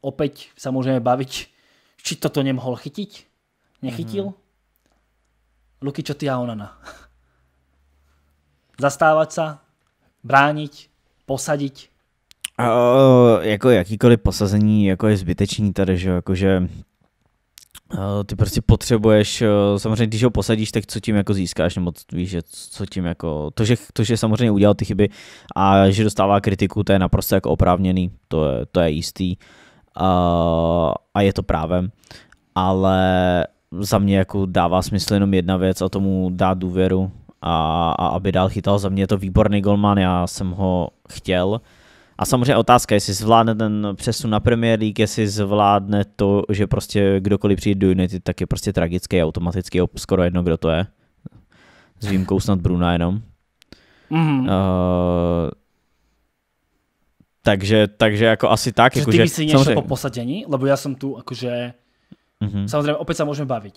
Opäť sa môžeme baviť, či toto nemohol chytiť. Nechytil. Mhm. Luky, -hmm. ty Čoty a Onana. Zastávať sa, brániť, posadiť, a, jako jakýkoliv posazení jako je zbytečný tady, že jakože ty prostě potřebuješ, samozřejmě když ho posadíš, tak co tím jako získáš, nebo víš, že co tím jako, to že, to, že samozřejmě udělal ty chyby a že dostává kritiku, to je naprosto jako oprávněný, to je, to je jistý a, a je to právem, ale za mě jako dává smysl jenom jedna věc a tomu dá důvěru a, a aby dál chytal, za mě je to výborný golman, já jsem ho chtěl, a samozřejmě otázka, jestli zvládne ten přesun na Premier League, jestli zvládne to, že prostě kdokoliv přijde do United, tak je prostě tragický automaticky, skoro jedno, kdo to je. S výjimkou snad Bruna jenom. Mm. Uh, takže, takže jako asi tak. Že jako, ty že, myslíš samozřejmě... po posadení? Lebo já jsem tu akože... Mm-hmm. Samozřejmě opět se můžeme bavit.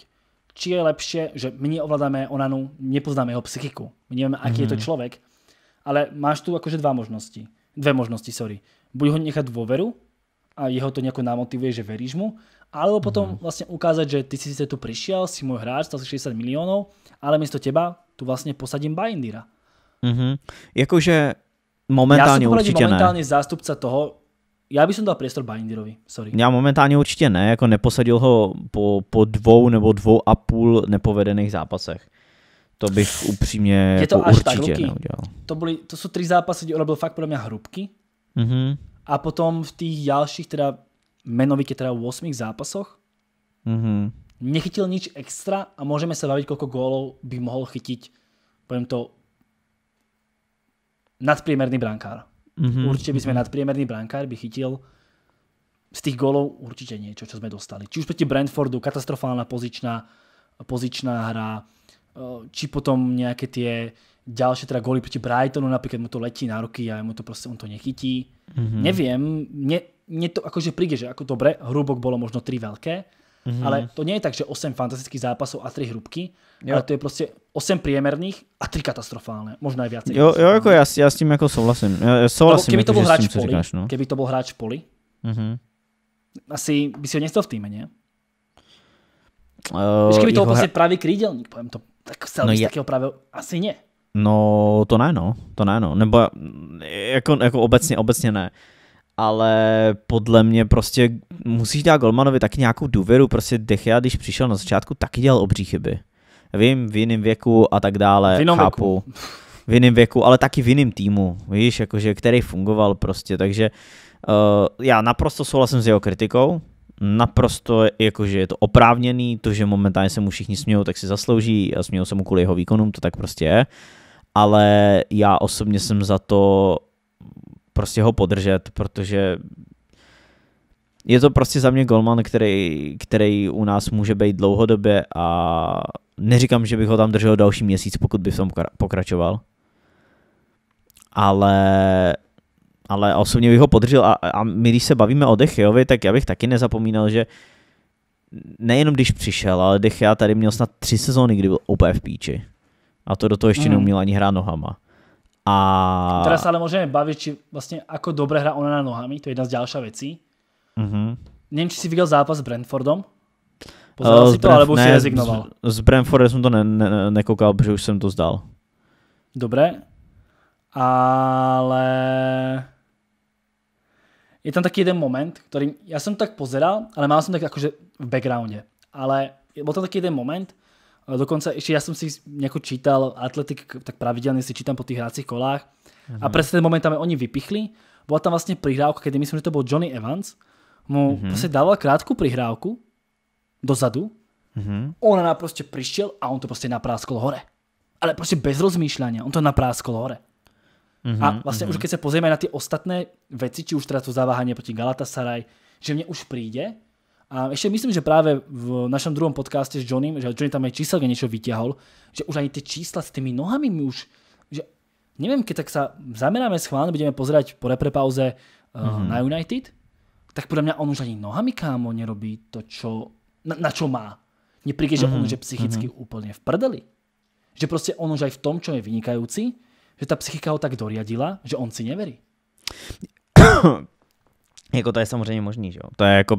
Či je lepší, že my ovládáme Onanu, nepoznáme jeho psychiku. My nevíme, jaký mm-hmm. je to mhm. člověk. Ale máš tu jakože dva možnosti dve možnosti, sorry. Buď ho nechať dôveru a jeho to nejako namotivuje, že veríš mu, alebo potom mm. vlastne ukázať, že ty si sice tu prišiel, si môj hráč, stal si 60 miliónov, ale miesto teba tu vlastne posadím Bindera. Mm-hmm. Jakože momentálně Já určitě momentálně ne. zástupce toho, já bych dal priestor Binderovi, sorry. Já momentálně určitě ne, jako neposadil ho po, po dvou nebo dvou a půl nepovedených zápasech. To bych upřímně je jako to jako až určitě neudělal. To, byly, to jsou tři zápasy, kde byl fakt podle mě hrubky. Mm-hmm. A potom v těch dalších, teda menovitě teda 8 zápasoch, mm-hmm. nechytil nič extra a můžeme se bavit, koľko gólov by mohl chytit, povím to, nadpriemerný brankár. Mm-hmm. Určite by sme mhm. nadpriemerný brankár by chytil z těch gólov určitě něco, co jsme dostali. Či už proti Brentfordu, katastrofálna pozičná, pozičná hra, či potom nejaké tie ďalšie teda góly proti Brightonu, napríklad mu to letí na ruky a mu to proste, on to nechytí. Mm-hmm. Neviem, mne, mne to akože príde, že ako dobre, hrubok bolo možno tri veľké, mm-hmm. ale to nie je tak, že 8 fantastických zápasov a 3 hrubky, jo. ale to je prostě 8 priemerných a 3 katastrofálne, možno aj viacej. Jo, jo jako já, já s tím jako souhlasím. Já, já souhlasím keby, to jako, bol hráč poli, říkáš, no? keby to bol hráč v poli, mm-hmm. asi by si ho nestal v týme, nie? Uh, Víš, kdyby to byl jeho... prostě pravý krídelník, povím to tak chcel no taky opravil? Asi ne. No, to ne, no. To ne, no. Nebo jako, jako obecně, obecně ne. Ale podle mě prostě musíš dát Golmanovi taky nějakou důvěru. Prostě Dechia, když přišel na začátku, taky dělal obří chyby. Vím, v jiném věku a tak dále. V jiném chápu. Věku. V jiném věku, ale taky v jiném týmu. Víš, jakože, který fungoval prostě. Takže uh, já naprosto souhlasím s jeho kritikou naprosto, jakože je to oprávněný, to, že momentálně se mu všichni smějou, tak si zaslouží a smějou se mu kvůli jeho výkonům, to tak prostě je. Ale já osobně jsem za to prostě ho podržet, protože je to prostě za mě golman, který, který u nás může být dlouhodobě a neříkám, že bych ho tam držel další měsíc, pokud by v tom pokračoval. Ale ale osobně bych ho podržil a, a my, když se bavíme o Dechejovi, tak já bych taky nezapomínal, že nejenom když přišel, ale Dechea tady měl snad tři sezóny, kdy byl úplně v píči. A to do toho ještě mm. neuměl ani hrát nohama. A... Teraz sa ale můžeme bavit, či vlastně jako dobre hra ona na nohami, to je jedna z dalších věcí. Mm -hmm. Nevím, či si viděl zápas s Brentfordom? Pozeral uh, eh, si to, alebo ne, si rezignoval? S, s Brentfordem jsem to ne, ne, nekoukal, protože už jsem to zdal. Dobré, ale je tam taky jeden moment, který já jsem tak pozeral, ale mám jsem tak jakože v backgroundě. Ale byl tam taky jeden moment, eh, dokonce ještě já jsem si jako čítal atletik, tak pravidelně si čítám po těch hrácích kolách. Mhm. A přesně ten moment tam oni vypichli. Byla tam vlastně prihrávka, kdy myslím, že to byl Johnny Evans, mu mm prostě dával krátkou prihrávku dozadu, mm Ona on prostě přišel a on to prostě napráskol hore. Ale prostě bez rozmýšlení, on to napráskol hore mm a mm-hmm, vlastně mm už mm-hmm. keď se pozrieme na ty ostatné věci, či už teda to zaváhanie proti Galatasaray, že mě už přijde. a ještě myslím, že právě v našem druhém podcaste s Johnnym, že Johnny tam aj číselne niečo vyťahol, že už ani ty čísla s tými nohami mi už, že nevím, keď tak sa zameráme schválně budeme pozerať po reprepauze uh, eh, mm-hmm. na United, tak podľa mě on už ani nohami kámo nerobí to, čo, na, na čo má. Mne príde, že on už je psychicky úplně hmm v prdeli. Že prostě on už aj v tom, čo je vynikajúci, že ta psychika ho tak doriadila, že on si neverí. jako to je samozřejmě možný, že jo. To je jako...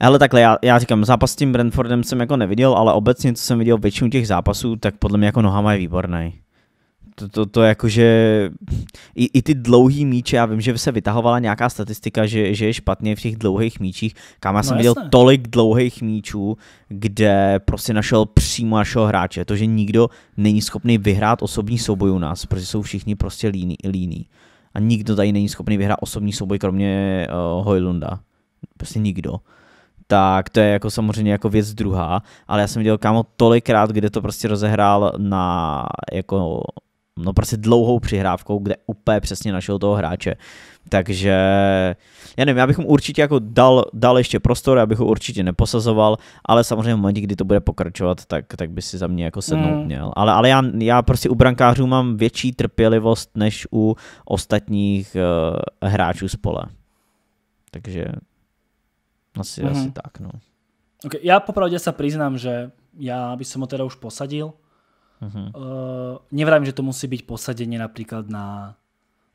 Ale takhle, já, já říkám, zápas s tím Brentfordem jsem jako neviděl, ale obecně, co jsem viděl většinu těch zápasů, tak podle mě jako nohama je výborný to, to, to jakože i, i ty dlouhý míče, já vím, že se vytahovala nějaká statistika, že, že je špatně v těch dlouhých míčích, kam já no jsem no, viděl jasné. tolik dlouhých míčů, kde prostě našel přímo našeho hráče, to, že nikdo není schopný vyhrát osobní souboj u nás, protože jsou všichni prostě líní. líní. A nikdo tady není schopný vyhrát osobní souboj, kromě uh, eh, Hojlunda. Prostě nikdo tak to je jako samozřejmě jako věc druhá, ale já jsem viděl kámo tolikrát, kde to prostě rozehrál na jako no prostě dlouhou přihrávkou, kde úplně přesně našel toho hráče. Takže já nevím, já bych mu určitě jako dal, dal ještě prostor, já bych ho určitě neposazoval, ale samozřejmě v momentě, kdy to bude pokračovat, tak, tak by si za mě jako sednout mm. měl. Ale, ale já, já prostě u brankářů mám větší trpělivost než u ostatních uh, hráčů spole. Takže asi, mm. asi hmm. tak, no. Okay, ja popravde se přiznám, že já bych se mu teda už posadil, Uh-huh. Mhm. Uh, eh, nevrám, že to musí být posadenie například na,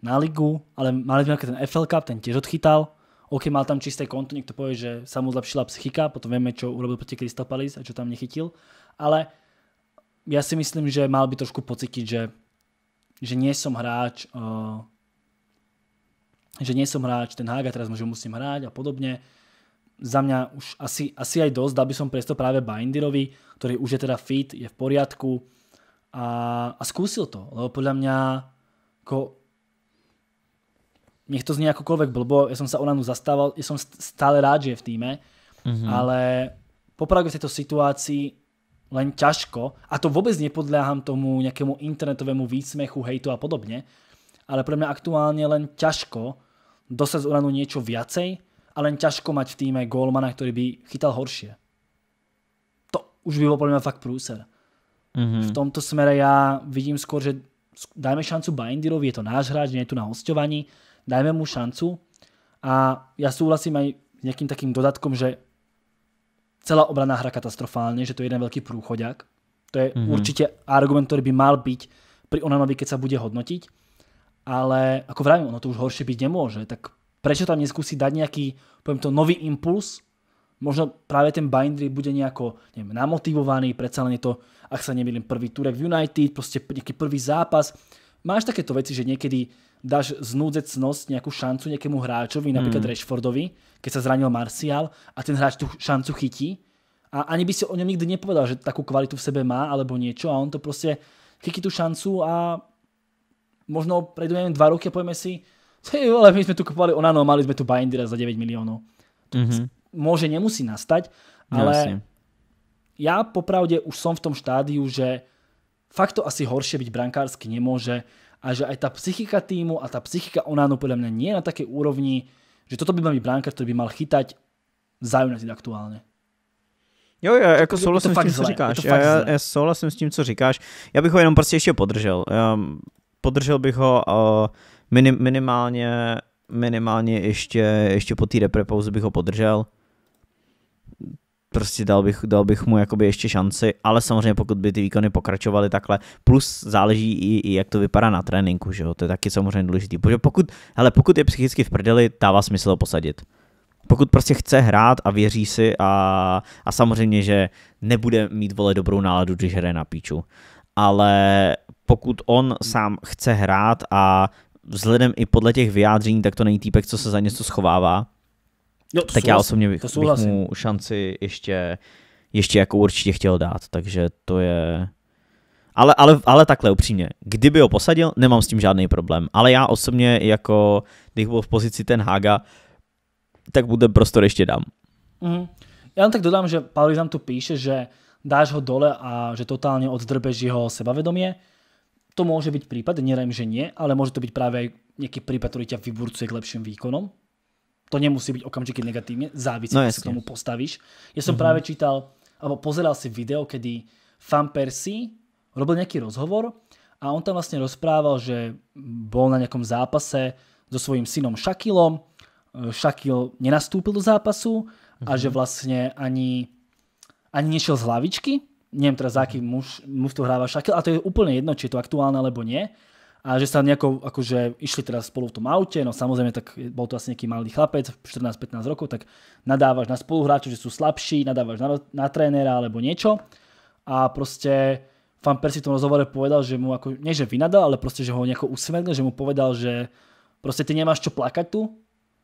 na ligu, ale mali sme ten FL Cup, ten tiež odchytal. OK, mal tam čisté konto, Někdo povie, že sa mu zlepšila psychika, potom vieme, čo urobil proti Crystal Palace a čo tam nechytil. Ale ja si myslím, že mal by trošku pocítiť, že, že nie som hráč, uh, že nie som hráč ten Haga, teraz že musím hrať a podobně Za mňa už asi, asi aj dosť, dal by som presto práve Binderovi, ktorý už je teda fit, je v poriadku, a, a zkusil to, lebo podľa mňa ako nech to znie akokoľvek blbo, ja som sa Olanu zastával, já jsem stále rád, že je v týme, mm-hmm. ale popravde v tejto situácii len ťažko, a to vůbec nepodléhám tomu nejakému internetovému výsmechu, hejtu a podobně, ale pro mě aktuálně len ťažko dostať z Olanu něco viacej a len ťažko mať v týme golmana, který by chytal horšie. To už by bol pre mňa fakt prúser. Mm-hmm. V tomto smere ja vidím skôr, že dajme šancu Bindirovi, je to náš hráč, nie je tu na hostovaní, dajme mu šancu a ja súhlasím aj s nejakým takým dodatkom, že celá obrana hra katastrofálne, že to je jeden veľký prúchoďak. To je mm mm-hmm. určite argument, ktorý by mal byť pri Onanovi, keď sa bude hodnotiť. Ale ako vravím, ono to už horšie byť nemôže, tak prečo tam neskúsi dať nejaký, poviem to, nový impuls možno práve ten Bindry bude nejako neviem, namotivovaný, predsa len je to, ak sa nemýlim, prvý Turek v United, proste nejaký prvý zápas. Máš takéto veci, že niekedy dáš znúdecnosť nejakú šancu nejakému hráčovi, napríklad mm. Rashfordovi, keď sa zranil Martial a ten hráč tú šancu chytí a ani by si o ňom nikdy nepovedal, že takú kvalitu v sebe má alebo niečo a on to proste chytí tú šancu a možno prejdú neviem dva roky a povieme si, ale my sme tu kupovali Onano a mali sme tu Bindera za 9 miliónov. Mm -hmm môže, nemusí nastať, ale Jasne. ja popravde už som v tom štádiu, že fakt to asi horšie byť brankársky nemôže a že aj tá psychika týmu a tá psychika Onánu podľa mňa nie je na takej úrovni, že toto by mal byť brankár, ktorý by mal chytať za United aktuálne. Jo, jo, jako souhlasím s tím, co říkáš. Já, já, já souhlasím s tím, co říkáš. Já bych ho jenom prostě ještě podržel. Um, podržel bych ho uh, eh, minim, minimálně, minimálně ještě, ještě po té repre bych ho podržel prostě dal bych, dal bych mu jakoby ještě šanci, ale samozřejmě pokud by ty výkony pokračovaly takhle, plus záleží i, i jak to vypadá na tréninku, že jo, to je taky samozřejmě důležitý, protože pokud, hele, pokud je psychicky v prdeli, dává smysl ho posadit. Pokud prostě chce hrát a věří si a, a samozřejmě, že nebude mít vole dobrou náladu, když hraje na píču, ale pokud on sám chce hrát a vzhledem i podle těch vyjádření, tak to není týpek, co se za něco schovává, No, tak já osobně bych, bych mu šanci ještě, ještě jako určitě chtěl dát, takže to je... Ale, ale, ale takhle upřímně, kdyby ho posadil, nemám s tím žádný problém. Ale já osobně, jako když byl v pozici ten Haga, tak bude ten prostor ještě dám. Mm. Já jen tak dodám, že Pauli nám tu píše, že dáš ho dole a že totálně oddrbež jeho sebavedomie. To může být případ. nerajím, že nie, ale může to být právě aj případ, prípad, tě ťa vyburcuje k lepším výkonom to nemusí byť okamžiky negatívne, závisí, no, ako sa k tomu postavíš. Ja som mm -hmm. práve čítal, alebo pozeral si video, kedy Fan Percy robil nejaký rozhovor a on tam vlastne rozprával, že bol na nejakom zápase so svojím synom Shakilom, eh, Shakil nenastúpil do zápasu a že mhm. vlastne ani, ani nešiel z hlavičky, neviem teraz, za mhm. aký muž, muž to hráva Shakil, a to je úplne jedno, či je to aktuálne alebo nie, a že sa nejako, akože išli teda spolu v tom aute, no samozrejme, tak bol to asi nejaký malý chlapec, 14-15 rokov, tak nadávaš na spoluhráčov, že sú slabší, nadávaš na, na trénera alebo niečo a proste Fan Persie v tom rozhovore povedal, že mu ako, nie že vynadal, ale proste, že ho nejako usmernil, že mu povedal, že proste ty nemáš čo plakať tu,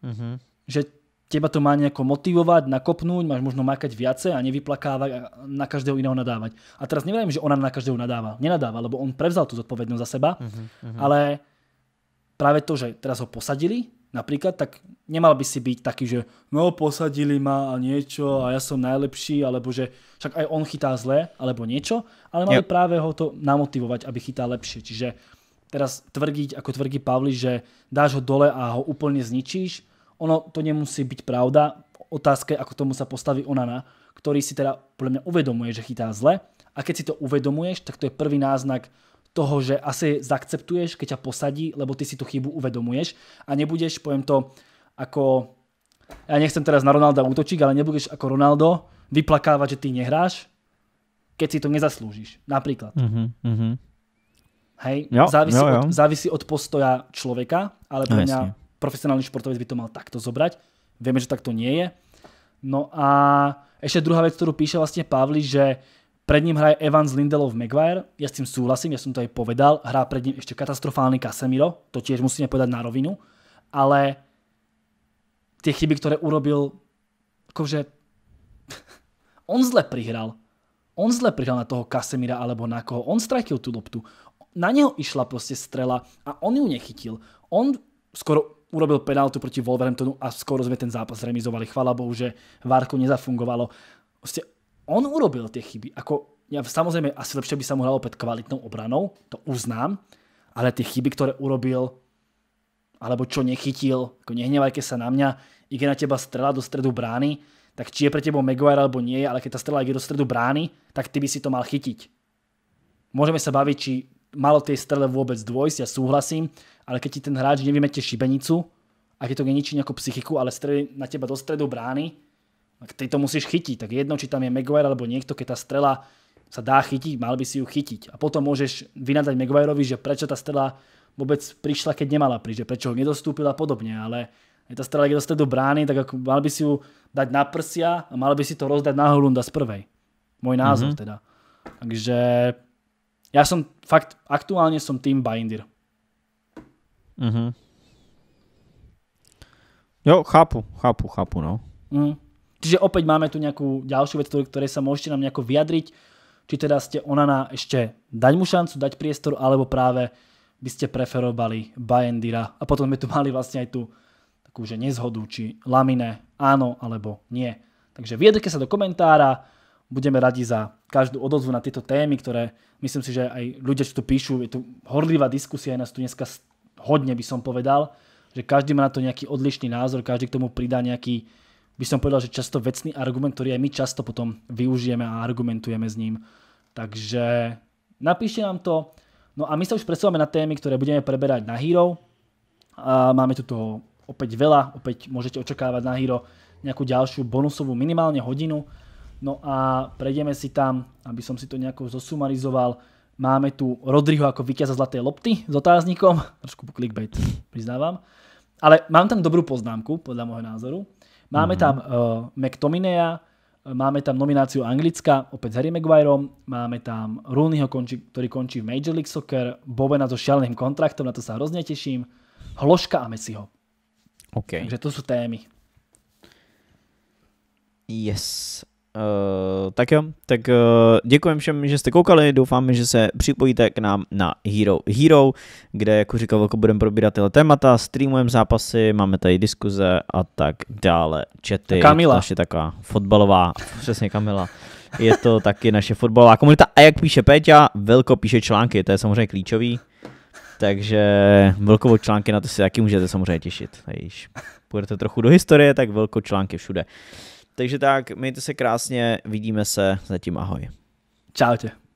mm-hmm. že teba to má nejako motivovať, nakopnúť, máš možno makať viacej a nevyplakávať a na každého iného nadávať. A teraz neviem, že ona na každého nadáva. Nenadáva, lebo on prevzal tú zodpovednosť za seba, uh-huh, ale práve to, že teraz ho posadili, napríklad, tak nemal by si byť taký, že no posadili ma a niečo a ja som najlepší, alebo že však aj on chytá zle, alebo niečo, ale mali yep. práve ho to namotivovať, aby chytal lepšie. Čiže teraz tvrdiť, ako tvrdí Pavli, že dáš ho dole a ho úplne zničíš, ono to nemusí byť pravda. Otázka je, ako tomu sa postaví Onana, ktorý si teda podľa mňa uvedomuje, že chytá zle. A keď si to uvedomuješ, tak to je prvý náznak toho, že asi zaakceptuješ, keď ťa posadí, lebo ty si tu chybu uvedomuješ a nebudeš, poviem to, ako ja nechcem teraz na Ronalda útočiť, ale nebudeš ako Ronaldo vyplakávať, že ty nehráš, keď si to nezaslúžiš, napríklad. Mhm, mhm. Hej, závisí, Od, závisí od postoja človeka, ale pre no, mňa profesionálny športovec by to mal takto zobrať. Vieme, že takto nie je. No a ešte druhá vec, ktorú píše vlastne Pavli, že pred ním hraje Evans, Lindelov, Maguire. Ja s tým súhlasím, ja som to aj povedal. Hrá pred ním ešte katastrofálny Casemiro, to tiež musíme povedať na rovinu. Ale tie chyby, ktoré urobil, akože on zle prihral. On zle prihral na toho Kasemira alebo na koho. On stratil tú loptu. Na neho išla proste strela a on ju nechytil. On skoro urobil penaltu proti Wolverhamptonu a skoro sme ten zápas remizovali. Chvala Bohu, že Várko nezafungovalo. Proste on urobil tie chyby. Ako, ja, samozrejme, asi lepšie by sa mu hralo pred kvalitnou obranou, to uznám, ale tie chyby, ktoré urobil, alebo čo nechytil, ako nehnevajte sa na mňa, ide na teba strela do stredu brány, tak či je pre tebou Maguire alebo nie, ale keď tá strela ide do stredu brány, tak ty by si to mal chytiť. Môžeme sa baviť, či malo tej strele vôbec dôjsť, ja súhlasím, ale keď ti ten hráč nevymete šibenicu, a keď to neničí nejakú psychiku, ale strelí na teba do stredu brány, tak ty to musíš chytiť. Tak jedno, či tam je Maguire alebo niekto, keď tá strela sa dá chytiť, mal by si ju chytiť. A potom môžeš vynadať Maguireovi, že prečo tá strela vôbec prišla, keď nemala prísť, prečo ho nedostúpila a podobne, ale je tá strela je do stredu brány, tak ako, mal by si ju dať na prsia a mal by si to rozdať na Holunda z prvej. Môj názor mhm. teda. Takže já jsem fakt, aktuálně jsem tým Bindir. Mhm. Jo, chápu, chápu, chápu, no. Mm. Čiže opět máme tu nějakou další věc, ktoré sa môžete nám nejako vyjadriť, či teda ona na, ještě dať mu šancu, dať priestor, alebo právě byste ste preferovali Bajendira. A potom sme tu mali vlastně i tu takovou, že nezhodu, či Lamine ano, alebo nie. Takže vyjadrite se do komentára, budeme radi za každú odozvu na tyto témy, ktoré myslím si, že aj ľudia, čo tu píšu, je tu horlivá diskusia, je nás tu dneska hodne by som povedal, že každý má na to nejaký odlišný názor, každý k tomu pridá nejaký, by som povedal, že často vecný argument, ktorý aj my často potom využijeme a argumentujeme s ním. Takže napíšte nám to. No a my sa už presúvame na témy, ktoré budeme preberať na Hero. A máme tu toho opäť veľa, opäť môžete očakávať na Hero nejakú ďalšiu bonusovú minimálne hodinu No a prejdeme si tam, aby som si to nejako zosumarizoval. Máme tu Rodriho ako víťaza zlaté lopty s otáznikom. Trošku clickbait, priznávam. Ale mám tam dobrú poznámku, podľa môjho názoru. Máme mhm. tam uh, McTominaya, e, máme tam nomináciu Anglicka, opäť s Harry Maguireom, máme tam Rooneyho, končí, ktorý končí v Major League Soccer, Bobena so šialeným kontraktom, na to sa hrozne teším, Hložka a Messiho. Okay. Takže to sú témy. Yes. Uh, tak jo, tak uh, děkujem všem, že jste koukali, doufáme, že se připojíte k nám na Hero Hero, kde, jako říkal Velko, budeme probírat tyhle témata, streamujeme zápasy, máme tady diskuze a tak dále, chaty, Kamila. naše taková fotbalová, přesně Kamila. Je to taky naše fotbalová komunita a jak píše Péťa, Velko píše články, to je samozřejmě klíčový, takže Velkovo články na to si taky můžete samozřejmě těšit. Když půjdete trochu do historie, tak Velko články všude. Takže tak, mějte se krásně, vidíme se, zatím ahoj. Čau tě.